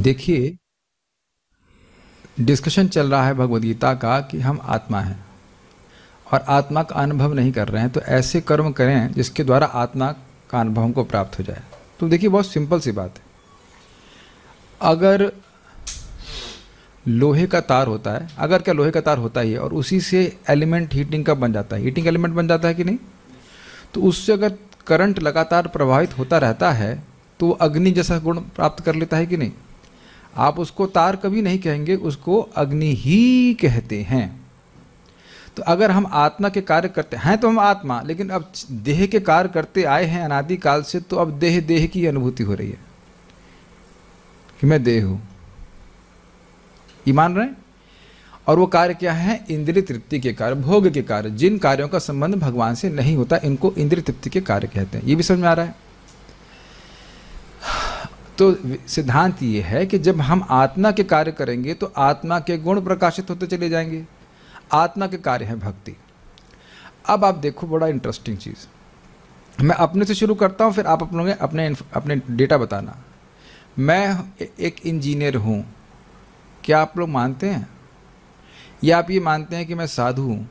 देखिए डिस्कशन चल रहा है भगवद गीता का कि हम आत्मा हैं और आत्मा का अनुभव नहीं कर रहे हैं तो ऐसे कर्म करें जिसके द्वारा आत्मा का अनुभव हमको प्राप्त हो जाए तो देखिए बहुत सिंपल सी बात है अगर लोहे का तार होता है अगर क्या लोहे का तार होता ही है और उसी से एलिमेंट हीटिंग का बन जाता है हीटिंग एलिमेंट बन जाता है कि नहीं तो उससे अगर करंट लगातार प्रभावित होता रहता है तो अग्नि जैसा गुण प्राप्त कर लेता है कि नहीं आप उसको तार कभी नहीं कहेंगे उसको अग्नि ही कहते हैं तो अगर हम आत्मा के कार्य करते हैं तो हम आत्मा लेकिन अब देह के कार्य करते आए हैं अनादि काल से तो अब देह देह की अनुभूति हो रही है कि मैं देह हूं ये मान रहे हैं और वो कार्य क्या है इंद्रिय तृप्ति के कार्य भोग के कार्य जिन कार्यों का संबंध भगवान से नहीं होता इनको इंद्रिय तृप्ति के कार्य कहते हैं ये भी समझ में आ रहा है तो सिद्धांत ये है कि जब हम आत्मा के कार्य करेंगे तो आत्मा के गुण प्रकाशित होते चले जाएंगे आत्मा के कार्य हैं भक्ति अब आप देखो बड़ा इंटरेस्टिंग चीज़ मैं अपने से शुरू करता हूँ फिर आप अपनों अपने अपने डेटा बताना मैं एक इंजीनियर हूँ क्या आप लोग मानते हैं या आप ये मानते हैं कि मैं साधु हूँ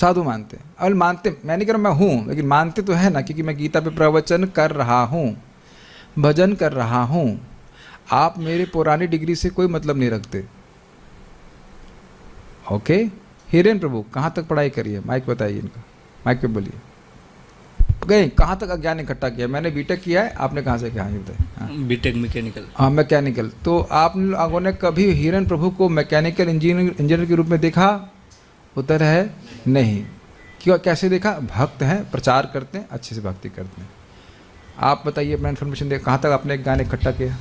साधु मानते हैं अब मानते मैं नहीं कह रहा मैं हूँ लेकिन मानते तो है ना क्योंकि मैं गीता पे प्रवचन कर रहा हूँ भजन कर रहा हूँ आप मेरे पुरानी डिग्री से कोई मतलब नहीं रखते ओके हिरेन प्रभु कहाँ तक पढ़ाई करिए माइक बताइए इनका माइक पे बोलिए गए कहाँ तक अज्ञान इकट्ठा किया मैंने बीटेक किया है आपने कहाँ से कहा बीटेक मैकेनिकल हाँ मैकेनिकल हाँ, तो आप लोगों ने कभी हिरन प्रभु को मैकेनिकल इंजीनियर इंजीनियर के रूप में देखा उत्तर है नहीं क्यों कैसे देखा भक्त हैं प्रचार करते हैं अच्छे से भक्ति करते हैं आप बताइए अपना इन्फॉर्मेशन दे कहाँ तक आपने गाने इकट्ठा किया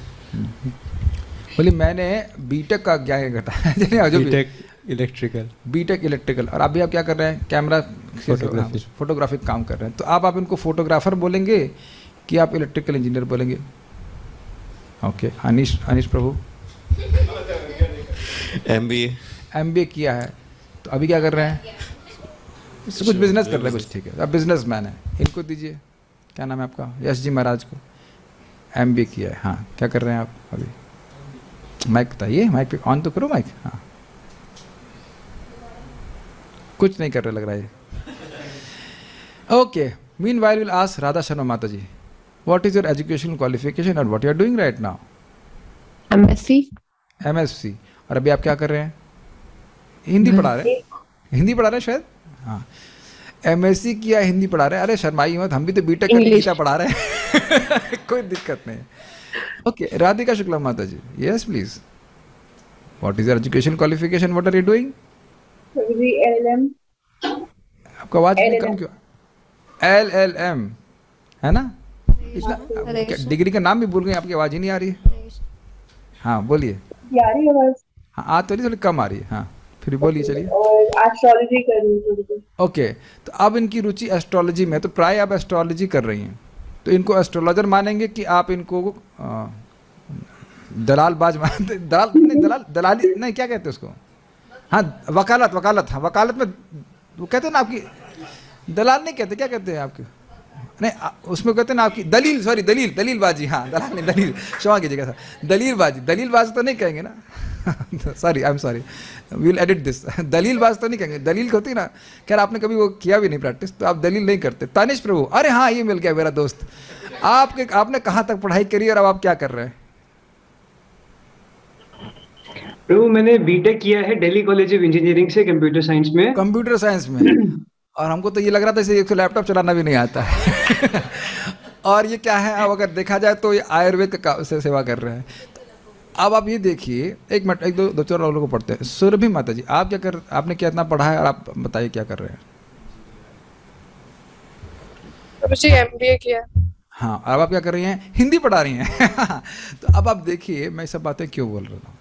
बोलिए मैंने बीटेक का गाने इकट्ठा बीटेक इलेक्ट्रिकल बीटेक इलेक्ट्रिकल और अभी आप क्या कर रहे हैं कैमरा फोटोग्राफिक काम कर रहे हैं तो आप आप इनको फोटोग्राफर बोलेंगे कि आप इलेक्ट्रिकल इंजीनियर बोलेंगे okay Anish Anish Prabhu M B M B A किया है तो अभी क्या कर रहे हैं कुछ बिजनेस कर रहे हैं कुछ ठीक है आप बिजनेस मैन है इनको दीजिए क्या नाम है आपका यश जी महाराज को एम बी किया है हाँ क्या कर रहे हैं आप अभी माइक बताइए माइक पे ऑन तो करो माइक हाँ कुछ नहीं कर रहे लग रहा है okay meanwhile will ask Radha Sharma mata ji what is your education qualification and what you are doing right now M S C M S C और अभी आप क्या कर रहे हैं हिंदी पढ़ा रहे हैं हिंदी पढ़ा रहे हैं शायद हाँ एम एस सी किया हिंदी पढ़ा रहे हैं अरे शर्माई मत हम भी तो बीटेक में गीता पढ़ा रहे हैं कोई दिक्कत नहीं okay okay, Radhika Shukla mata ji yes please what is your education qualification what are you doing LLM आपका आवाज कम क्यों एल एल एम है ना इतना डिग्री हाँ, हाँ, हाँ। का नाम भी भूल गए आपकी आवाज ही नहीं आ रही है हाँ बोलिए आ रही है हाँ आ तो नहीं थोड़ी कम आ रही है हाँ फिर बोलिए चलिए एस्ट्रोलॉजी कर रही हूँ ओके तो अब इनकी रुचि एस्ट्रोलॉजी में तो प्राय आप एस्ट्रोलॉजी कर रही हैं तो इनको एस्ट्रोलॉजर मानेंगे कि आप इनको दलाल बाज मानते दलाल नहीं दलाल दलाली नहीं क्या कहते उसको हाँ वकालत वकालत हाँ वकालत में वो कहते हैं ना आपकी दलाल नहीं कहते क्या कहते हैं आपकी नहीं उसमें कहते ना आपकी दलील सॉरी दलील दलीलबाजी हाँ दलाल नहीं दलील क्षमा कीजिएगा सर दलीलबाजी दलीलबाजी तो नहीं कहेंगे ना sorry I am sorry we'll edit this दलील बाज तो नहीं कहेंगे दलील तो होती ना खैर आपने कभी वो किया भी नहीं प्रैक्टिस तो आप दलील नहीं करते तानिश प्रभु अरे हाँ ये मिल गया मेरा दोस्त आपके आपने कहाँ तक पढ़ाई करी और अब आप क्या कर रहे हैं प्रभु मैंने बीटेक किया है दिल्ली कॉलेज ऑफ इंजीनियरिंग से कंप्यूटर साइंस में कंप्यूटर साइंस में और हमको तो ये लग रहा था इसे लैपटॉप तो चलाना भी नहीं आता और ये क्या है अब अगर देखा जाए तो ये आयुर्वेद का से सेवा कर रहे हैं अब आप ये देखिए एक मिनट एक दो दो चार लोगों को पढ़ते हैं सुरभि माता जी आप क्या कर आपने क्या इतना पढ़ा है और आप बताइए क्या कर रहे हैं जी एमबीए किया हाँ अब आप क्या कर रही हैं हिंदी पढ़ा रही हैं तो अब आप देखिए मैं सब बातें क्यों बोल रहा हूँ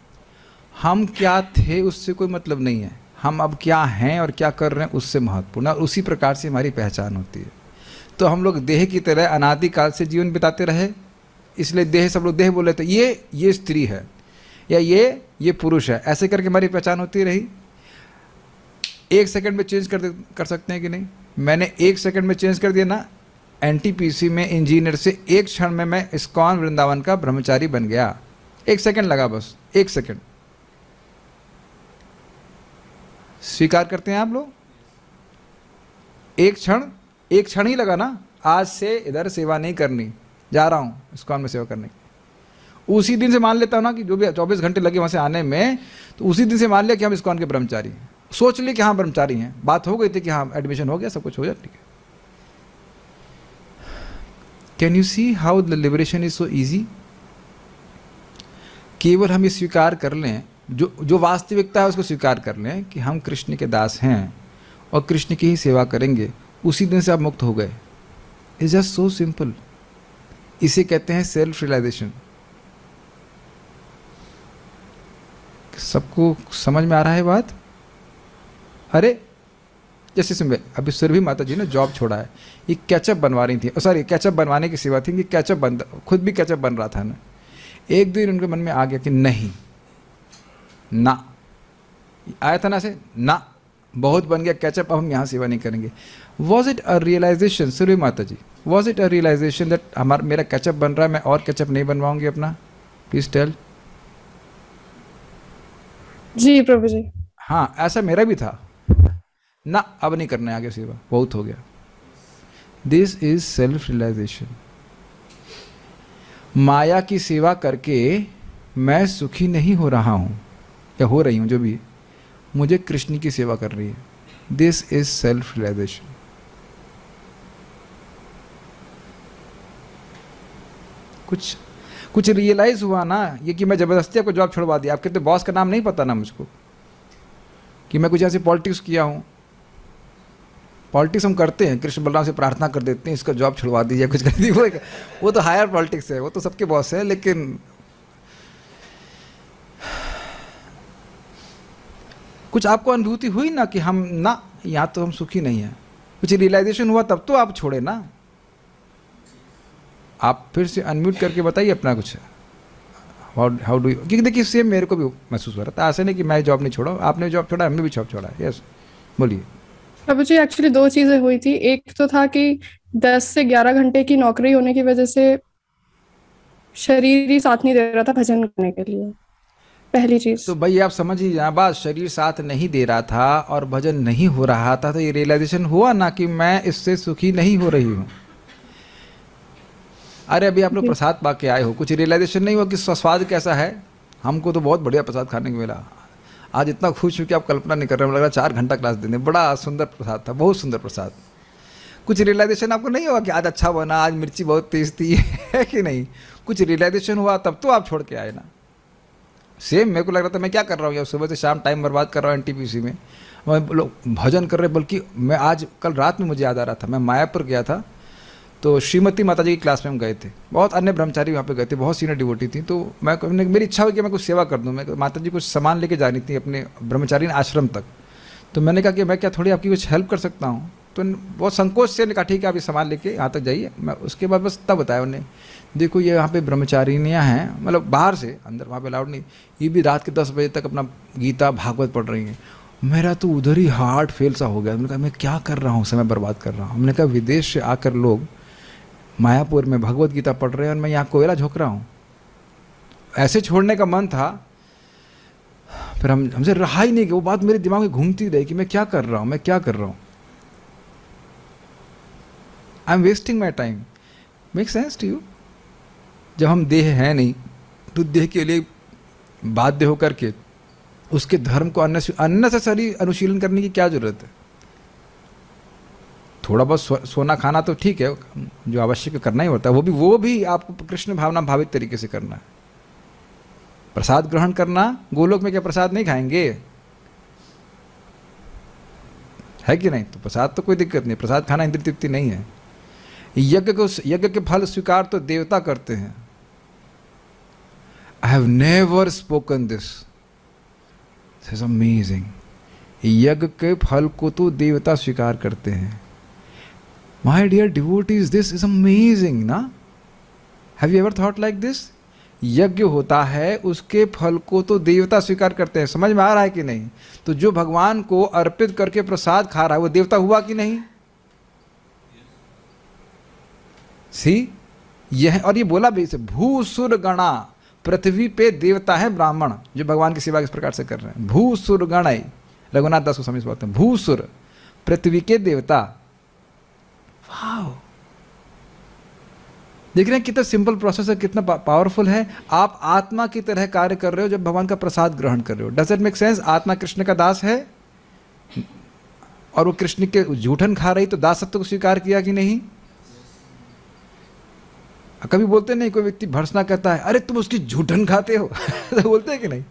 हम क्या थे उससे कोई मतलब नहीं है हम अब क्या हैं और क्या कर रहे हैं उससे महत्वपूर्ण और उसी प्रकार से हमारी पहचान होती है तो हम लोग देह की तरह अनादि काल से जीवन बिताते रहे इसलिए देह सब लोग देह बोल रहे थे तो ये ये स्त्री है या ये ये पुरुष है ऐसे करके हमारी पहचान होती रही एक सेकंड में चेंज कर कर सकते हैं कि नहीं मैंने एक सेकंड में चेंज कर दिया ना एनटीपीसी में इंजीनियर से एक क्षण में मैं इस्कॉन वृंदावन का ब्रह्मचारी बन गया एक सेकंड लगा बस एक सेकंड स्वीकार करते हैं आप लोग एक क्षण एक क्षण ही लगा ना आज से इधर सेवा नहीं करनी जा रहा हूँ इसकॉन में सेवा करने की उसी दिन से मान लेता हूँ ना कि जो भी चौबीस घंटे लगे वहाँ से आने में तो उसी दिन से मान लिया कि हम इस्कॉन के ब्रह्मचारी हैं सोच ली कि हाँ ब्रह्मचारी हैं बात हो गई थी कि हाँ एडमिशन हो गया सब कुछ हो गया ठीक है can you see how the liberation is so easy केवल हम ये स्वीकार कर लें जो जो वास्तविकता है उसको स्वीकार कर लें कि हम कृष्ण के दास हैं और कृष्ण की ही सेवा करेंगे उसी दिन से आप मुक्त हो गए इज जस्ट सो सिंपल इसे कहते हैं सेल्फ रियलाइजेशन सबको समझ में आ रहा है बात अरे जैसे सुन अभी सुरभि माता जी ने जॉब छोड़ा है ये कैचअप बनवा रही थी सॉरी कैचअप बनवाने की सेवा थी कि कैचअप बन खुद भी कैचअप बन रहा था ना एक दिन उनके मन में आ गया कि नहीं ना आया था ना से ना बहुत बन गया कैचअप अब हम यहाँ सेवा नहीं करेंगे was it a realization Surabhi mata ji was it a realization that हमारा मेरा कैचअप बन रहा है मैं और कैचअप नहीं बनवाऊंगी अपना प्लीज टेल जी प्रभु जी हाँ ऐसा मेरा भी था ना अब नहीं करना आगे सेवा बहुत हो गया दिस इज सेल्फ रियलाइजेशन माया की सेवा करके मैं सुखी नहीं हो रहा हूँ या हो रही हूँ जो भी मुझे कृष्ण की सेवा कर रही है दिस इज सेल्फ रियलाइजेशन कुछ कुछ रियलाइज़ हुआ ना ये कि मैं ज़बरदस्ती आपको जॉब छोड़वा दिया आप कहते बॉस तो का नाम नहीं पता ना मुझको कि मैं कुछ ऐसे पॉलिटिक्स किया हूँ पॉलिटिक्स हम करते हैं कृष्ण बलराम से प्रार्थना कर देते हैं इसका जॉब छुड़वा दीजिए कुछ कर दीजिए वो वो तो हायर पॉलिटिक्स है वो तो सबके बॉस है लेकिन कुछ आपको अनुभूति हुई ना कि हम ना यहाँ तो हम सुखी नहीं हैं कुछ रियलाइजेशन हुआ तब तो आप छोड़े ना आप फिर से अनम्यूट करके बताइए अपना कुछ हाउ हाउ डू यू क्योंकि देखिए सेम मेरे को भी महसूस हो रहा था तो ऐसे नहीं कि मैं जॉब नहीं छोड़ा आपने जॉब छोड़ा हमने भी जॉब छोड़ा यस बोलिए अब जी एक्चुअली दो चीज़ें हुई थी एक तो था कि दस से ग्यारह घंटे की नौकरी होने की वजह से शरीर ही साथ नहीं दे रहा था भजन करने के लिए पहली चीज तो भाई आप समझ ही जहाँ बात शरीर साथ नहीं दे रहा था और भजन नहीं हो रहा था तो ये रियलाइजेशन हुआ ना कि मैं इससे सुखी नहीं हो रही हूँ अरे अभी आप लोग प्रसाद पा के आए हो कुछ रियलाइजेशन नहीं हुआ कि स्वाद कैसा है हमको तो बहुत बढ़िया प्रसाद खाने को मिला आज इतना खुश हूँ कि आप कल्पना नहीं कर रहे लग रहा चार घंटा क्लास देने बड़ा सुंदर प्रसाद था बहुत सुंदर प्रसाद कुछ रियलाइजेशन आपको नहीं हुआ कि आज अच्छा बना आज मिर्ची बहुत तेज थी है कि नहीं कुछ रियलाइजेशन हुआ तब तो आप छोड़ के आए ना सेम मेरे को लग रहा था मैं क्या कर रहा हूँ यार सुबह से शाम टाइम बर्बाद कर रहा हूँ एन में मैं लोग भजन कर रहे बल्कि मैं आज कल रात में मुझे याद आ रहा था मैं मायापुर गया था तो श्रीमती माता जी की क्लास में हम गए थे बहुत अन्य ब्रह्मचारी वहाँ पे गए थे बहुत सीनियर डिवोटी थी तो मैं मेरी इच्छा हुई कि मैं कुछ सेवा कर दूँ मैं माता जी कुछ सामान लेके जानी थी अपने ब्रह्मचारी आश्रम तक तो मैंने कहा कि मैं क्या थोड़ी आपकी कुछ हेल्प कर सकता हूँ तो बहुत संकोच से कहा ठीक है आप ये सामान लेके यहाँ तक जाइए मैं उसके बाद बस तब बताया उन्हें देखो ये यहाँ पे ब्रह्मचारिणियाँ हैं मतलब बाहर से अंदर वहाँ पे अलाउड नहीं ये भी रात के दस बजे तक अपना गीता भागवत पढ़ रही हैं मेरा तो उधर ही हार्ट फेल सा हो गया मैंने कहा मैं क्या कर रहा हूँ समय बर्बाद कर रहा हूँ हमने कहा विदेश से आकर लोग मायापुर में भगवत गीता पढ़ रहे हैं और मैं यहाँ कोयला झोंक रहा हूँ ऐसे छोड़ने का मन था फिर हम हमसे रहा ही नहीं कि वो बात मेरे दिमाग में घूमती रही कि मैं क्या कर रहा हूँ मैं क्या कर रहा हूँ I am wasting my time make sense to you जब हम देह हैं नहीं तो देह के लिए बाध्य होकर के उसके धर्म को अन्य सारी अनुशीलन करने की क्या ज़रूरत है थोड़ा बहुत सो, सोना खाना तो ठीक है जो आवश्यक करना ही होता है वो भी वो भी आपको कृष्ण भावना भावित तरीके से करना है प्रसाद ग्रहण करना गोलोक में क्या प्रसाद नहीं खाएंगे है कि नहीं तो प्रसाद तो कोई दिक्कत नहीं प्रसाद खाना इंद्र तृप्ति नहीं है यज्ञ को यज्ञ के फल स्वीकार तो देवता करते हैं I have never spoken this this amazing यज्ञ के फल को तो देवता स्वीकार करते हैं My devotees is this is amazing ना? Have you ever thought like this यज्ञ होता है उसके फल को तो देवता स्वीकार करते हैं समझ में आ रहा है कि नहीं तो जो भगवान को अर्पित करके प्रसाद खा रहा है वो देवता हुआ कि नहीं सी यह और ये बोला भी भूसुर गणा पृथ्वी पे देवता है ब्राह्मण जो भगवान की सेवा किस प्रकार से कर रहे हैं भूसुर गणय रघुनाथ दास को समझ पाते हैं भूसुर पृथ्वी के देवता वाह देख रहे हैं कितना सिंपल प्रोसेस है कितना पावरफुल है आप आत्मा की तरह कार्य कर रहे हो जब भगवान का प्रसाद ग्रहण कर रहे हो डज इट मेक सेंस आत्मा कृष्ण का दास है और वो कृष्ण के जूठन खा रही तो दासत्व को स्वीकार किया कि नहीं कभी बोलते नहीं कोई व्यक्ति भर्सना करता है अरे तुम उसकी झूठन खाते हो तो बोलते हैं कि नहीं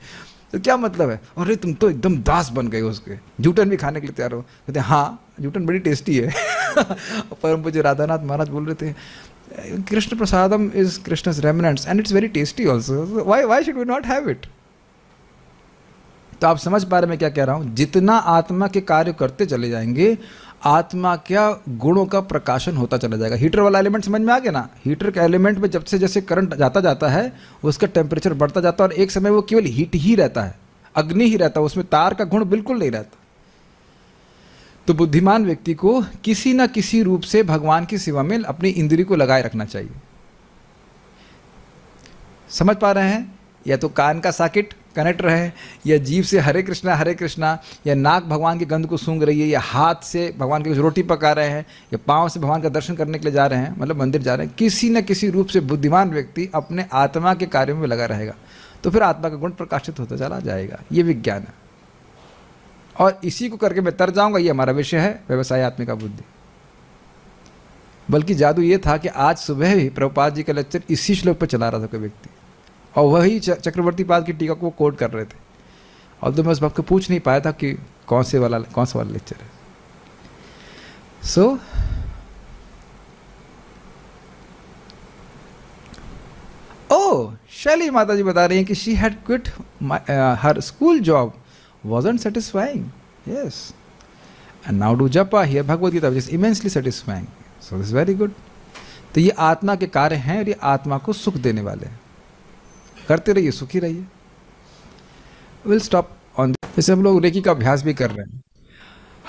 तो क्या मतलब है अरे तुम तो एकदम दास बन गए उसके जूटन भी खाने के लिए तैयार हो कहते हाँ जूटन बड़ी टेस्टी है परम मुझे राधानाथ महाराज बोल रहे थे Krishna prasadam is Krishna remnants and it's very tasty also why why should we not have it तो आप समझ पा रहे मैं क्या कह रहा हूँ जितना आत्मा के कार्य करते चले जाएंगे आत्मा क्या गुणों का प्रकाशन होता चला जाएगा हीटर वाला एलिमेंट समझ में आ गया ना हीटर के एलिमेंट में जब से जैसे करंट जाता जाता है उसका टेम्परेचर बढ़ता जाता है और एक समय वो केवल हीट ही रहता है अग्नि ही रहता है उसमें तार का गुण बिल्कुल नहीं रहता तो बुद्धिमान व्यक्ति को किसी ना किसी रूप से भगवान की सेवा में अपनी इंद्री को लगाए रखना चाहिए समझ पा रहे हैं या तो कान का साकिट कनेक्ट रहे या जीव से हरे कृष्णा हरे कृष्णा या नाक भगवान के गंध को सूंघ रही है या हाथ से भगवान की रोटी पका रहे हैं या पाँव से भगवान का दर्शन करने के लिए जा रहे हैं मतलब मंदिर जा रहे हैं किसी न किसी रूप से बुद्धिमान व्यक्ति अपने आत्मा के कार्य में लगा रहेगा तो फिर आत्मा का गुण प्रकाशित होता चला जाएगा ये विज्ञान है और इसी को करके मैं तर जाऊँगा ये हमारा विषय है व्यवसाय आत्मिका बुद्धि बल्कि जादू ये था कि आज सुबह ही प्रभुपाद जी का लेक्चर इसी श्लोक पर चला रहा था कोई व्यक्ति और वही चक्रवर्ती पाद की टीका को वो कोट कर रहे थे और तो मैं उस बात को पूछ नहीं पाया था कि कौन से वाला कौन सा वाला लेक्चर है सो so, शैली माता जी बता रही हैं कि she had quit her school job was wasn't satisfying yes and now do japa here Bhagavad Gita is immensely satisfying so this very good तो ये आत्मा के कार्य हैं और ये आत्मा को सुख देने वाले हैं करते रहिए सुखी रहिए विल स्टॉप ऑन जैसे हम लोग रेकी का अभ्यास भी कर रहे हैं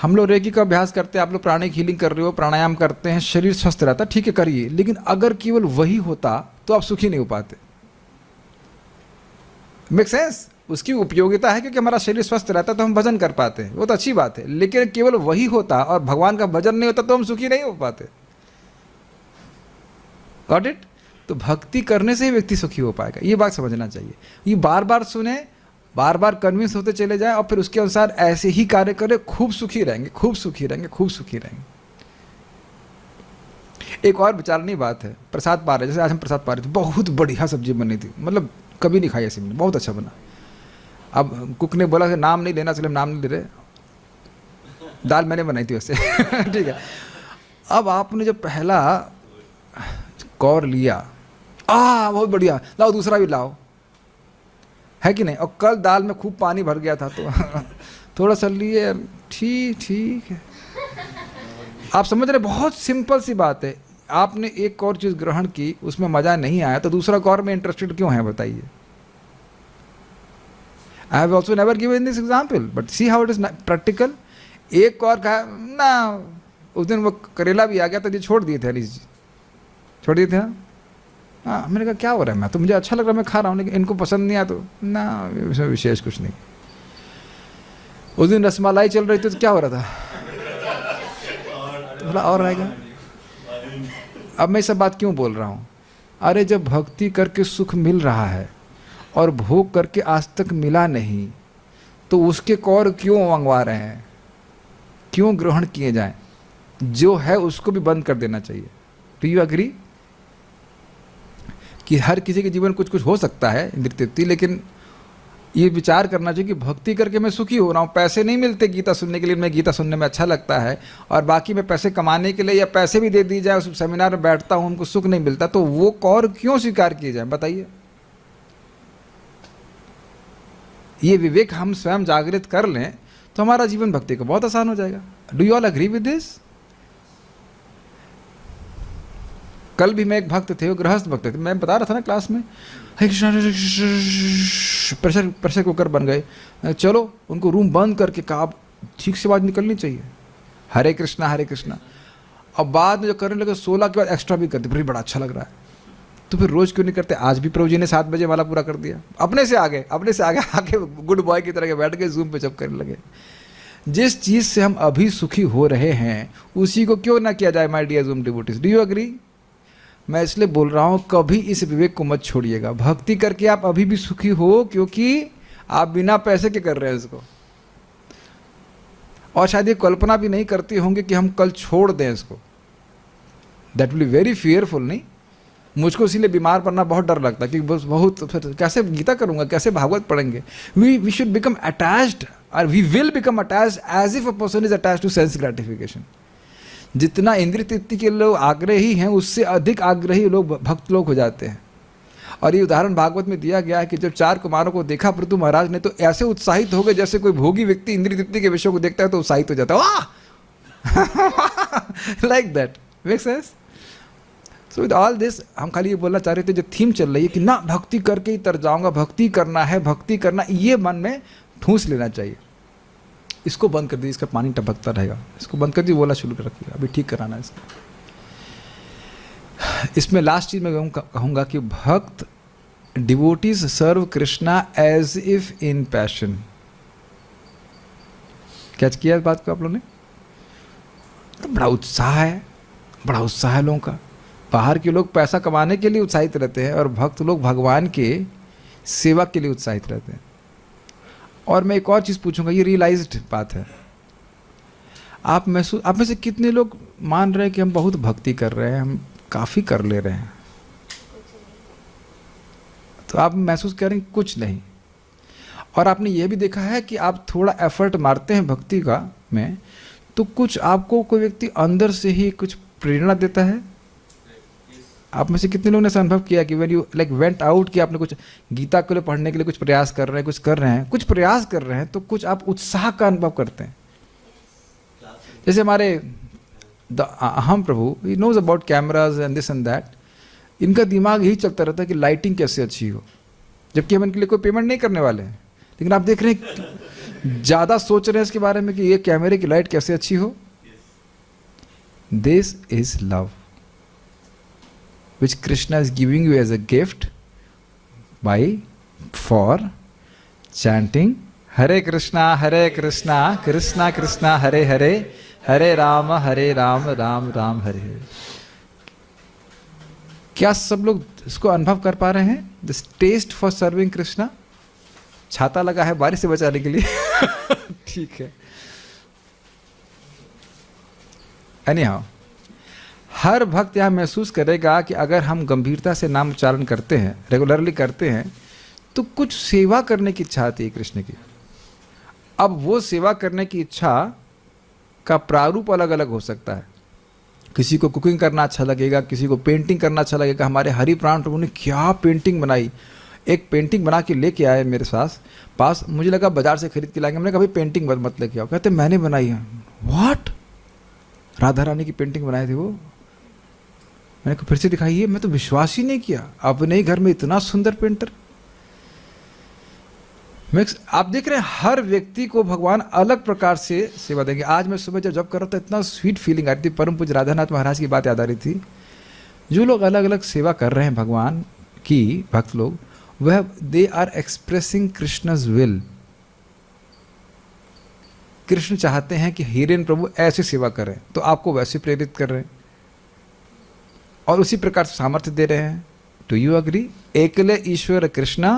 हम लोग रेकी का अभ्यास करते हैं आप लोग प्राणिक हीलिंग कर रहे हो प्राणायाम करते हैं शरीर स्वस्थ रहता है ठीक है करिए लेकिन अगर केवल वही होता तो आप सुखी नहीं हो पाते मेक सेंस उसकी उपयोगिता है क्योंकि हमारा शरीर स्वस्थ रहता है तो हम भजन कर पाते हैं वो तो अच्छी बात है लेकिन केवल वही होता और भगवान का भजन नहीं होता तो हम सुखी नहीं हो पाते गॉट इट तो भक्ति करने से ही व्यक्ति सुखी हो पाएगा ये बात समझना चाहिए ये बार बार सुने बार बार कन्विंस होते चले जाए और फिर उसके अनुसार ऐसे ही कार्य करें खूब सुखी रहेंगे खूब सुखी रहेंगे खूब सुखी रहेंगे एक और विचारनी बात है प्रसाद पा रहे जैसे आज हम प्रसाद पा रहे थे बहुत बढ़िया सब्जी बनी थी मतलब कभी नहीं खाई ऐसी मैंने बहुत अच्छा बना अब कुक ने बोला नाम नहीं लेना चले नाम नहीं ले रहे दाल मैंने बनाई थी वैसे ठीक है अब आपने जो पहला कौर लिया आ बहुत बढ़िया लाओ दूसरा भी लाओ है कि नहीं और कल दाल में खूब पानी भर गया था तो थोड़ा सा लिए ठीक ठीक है आप समझ रहे बहुत सिंपल सी बात है आपने एक और चीज़ ग्रहण की उसमें मज़ा नहीं आया तो दूसरा कौर में इंटरेस्टेड क्यों है बताइए I have also never give in this example but see how it is practical एक और कहा ना उस दिन वो करेला भी आ गया तो ये छोड़ दिए थे अलीस जी छोड़ दिए थे हाँ मैंने कहा क्या हो रहा है मैं तो मुझे अच्छा लग रहा है मैं खा रहा हूँ लेकिन इनको पसंद नहीं आया तो ना उसमें विशेष कुछ नहीं उस दिन रसमलाई चल रही थी तो क्या हो रहा था बोला और रहेगा अब मैं सब बात क्यों बोल रहा हूँ अरे जब भक्ति करके सुख मिल रहा है और भोग करके आज तक मिला नहीं तो उसके कौर क्यों मंगवा रहे हैं क्यों ग्रहण किए जाएं जो है उसको भी बंद कर देना चाहिए डू यू अग्री कि हर किसी के जीवन कुछ कुछ हो सकता है इंद्र तृप्ति लेकिन ये विचार करना चाहिए कि भक्ति करके मैं सुखी हो रहा हूँ पैसे नहीं मिलते गीता सुनने के लिए मैं गीता सुनने में अच्छा लगता है और बाकी मैं पैसे कमाने के लिए या पैसे भी दे दिए जाए उस सेमिनार में बैठता हूँ उनको सुख नहीं मिलता तो वो कौर क्यों स्वीकार किए जाए बताइए ये विवेक हम स्वयं जागृत कर लें तो हमारा जीवन भक्ति को बहुत आसान हो जाएगा do you all agree with this कल भी मैं एक भक्त थे वो गृहस्थ भक्त थे मैं बता रहा था ना क्लास में हरे प्रेशर प्रेशर कुकर बन गए चलो उनको रूम बंद करके कहा ठीक से बात निकलनी चाहिए हरे कृष्णा हरे कृष्णा अब बाद में जो करने लगे सोलह के बाद एक्स्ट्रा भी करते फिर बड़ा अच्छा लग रहा है तो फिर रोज़ क्यों नहीं करते आज भी प्रभु जी ने सात बजे वाला पूरा कर दिया अपने से आगे अपने से आगे आगे गुड बॉय की तरह के बैठ गए जूम पे जब करने लगे जिस चीज़ से हम अभी सुखी हो रहे हैं उसी को क्यों ना किया जाए my dear Zoom devotees do you agree मैं इसलिए बोल रहा हूँ कभी इस विवेक को मत छोड़िएगा भक्ति करके आप अभी भी सुखी हो क्योंकि आप बिना पैसे के कर रहे हैं इसको और शायद ये कल्पना भी नहीं करती होंगे कि हम कल छोड़ दें इसको दैट विल वेरी फियरफुल नहीं मुझको इसीलिए बीमार पड़ना बहुत डर लगता है क्योंकि बस बहुत फिर कैसे गीता करूंगा कैसे भागवत पढ़ेंगे we we should become attached और we will become attach as if a person is attach to sense gratification जितना इंद्र तृप्ति के लोग आग्रही हैं उससे अधिक आग्रही लोग भक्त लोग हो जाते हैं और ये उदाहरण भागवत में दिया गया है कि जब चार कुमारों को देखा प्रतु महाराज ने तो ऐसे उत्साहित हो गए जैसे कोई भोगी व्यक्ति इंद्रिय तृप्ति के विषय को देखता है तो उत्साहित हो जाता है वाह like that make sense so with all this हम खाली ये बोलना चाह रहे थे जो थीम चल रही है कि ना भक्ति करके ही तर जाऊँगा भक्ति करना है भक्ति करना ये मन में ठूस लेना चाहिए इसको बंद कर दीजिए इसका पानी टपकता रहेगा इसको बंद कर दीजिए बोला शुरू कर रखिएगा अभी ठीक कराना है इसका इसमें लास्ट चीज़ मैं कहूँगा कि भक्त devotees serve Krishna as if in passion catch किया इस बात को आप लोगों ने तो बड़ा उत्साह है बड़ा उत्साह है लोगों का बाहर के लोग पैसा कमाने के लिए उत्साहित रहते हैं और भक्त लोग भगवान के सेवा के लिए उत्साहित रहते हैं और मैं एक और चीज़ पूछूंगा ये रियलाइज बात है आप महसूस आप में से कितने लोग मान रहे हैं कि हम बहुत भक्ति कर रहे हैं हम काफ़ी कर ले रहे हैं तो आप महसूस कर रहे हैं कुछ नहीं और आपने ये भी देखा है कि आप थोड़ा एफर्ट मारते हैं भक्ति का में तो कुछ आपको कोई व्यक्ति अंदर से ही कुछ प्रेरणा देता है आप में से कितने लोगों ने अनुभव किया कि when you like went out कि आपने कुछ गीता के लिए पढ़ने के लिए कुछ प्रयास कर रहे हैं कुछ कर रहे हैं कुछ प्रयास कर रहे हैं तो कुछ आप उत्साह का अनुभव करते हैं जैसे हमारे the Aham Prabhu he knows about cameras and this and that इनका दिमाग यही चलता रहता है कि लाइटिंग कैसे अच्छी हो जबकि हम इनके लिए कोई पेमेंट नहीं करने वाले हैं लेकिन आप देख रहे हैं ज़्यादा सोच रहे हैं इसके बारे में कि ये कैमरे की लाइट कैसे अच्छी हो this is love which Krishna is giving you as a gift by for chanting Hare Krishna, Hare Krishna, Krishna Krishna, Hare Hare, Hare Rama, Hare Rama, Ram Ram, Hare Hare. क्या सब लोग इसको अनुभव कर पा रहे हैं this test for serving Krishna छाता लगा है बारिश से बचाने के लिए ठीक है एनी हाउ हर भक्त यह महसूस करेगा कि अगर हम गंभीरता से नाम उच्चारण करते हैं रेगुलरली करते हैं तो कुछ सेवा करने की इच्छा आती है कृष्ण की अब वो सेवा करने की इच्छा का प्रारूप अलग अलग हो सकता है किसी को कुकिंग करना अच्छा लगेगा किसी को पेंटिंग करना अच्छा लगेगा हमारे हरि प्राण प्रभु ने क्या पेंटिंग बनाई एक पेंटिंग बना के लेके आए मेरे साथ पास मुझे लगा बाजार से खरीद के लाएंगे हमने कभी पेंटिंग मत लेके आओ कहते मैंने बनाई है वॉट राधा रानी की पेंटिंग बनाए थे वो मैंने कहा फिर से दिखाइए मैं तो विश्वास ही नहीं किया अपने ही घर में इतना सुंदर पेंटर आप देख रहे हैं हर व्यक्ति को भगवान अलग प्रकार से सेवा देंगे आज मैं सुबह जब जब कर रहा था इतना स्वीट फीलिंग आ रही थी परम पूज राधानाथ महाराज की बात याद आ रही थी जो लोग अलग अलग सेवा कर रहे हैं भगवान की भक्त लोग वह they are expressing Krishna's will Krishna चाहते हैं कि हिरेन प्रभु ऐसी सेवा करें तो आपको वैसे प्रेरित कर रहे हैं और उसी प्रकार से सामर्थ्य दे रहे हैं टू यू अग्री एकले ईश्वर कृष्णा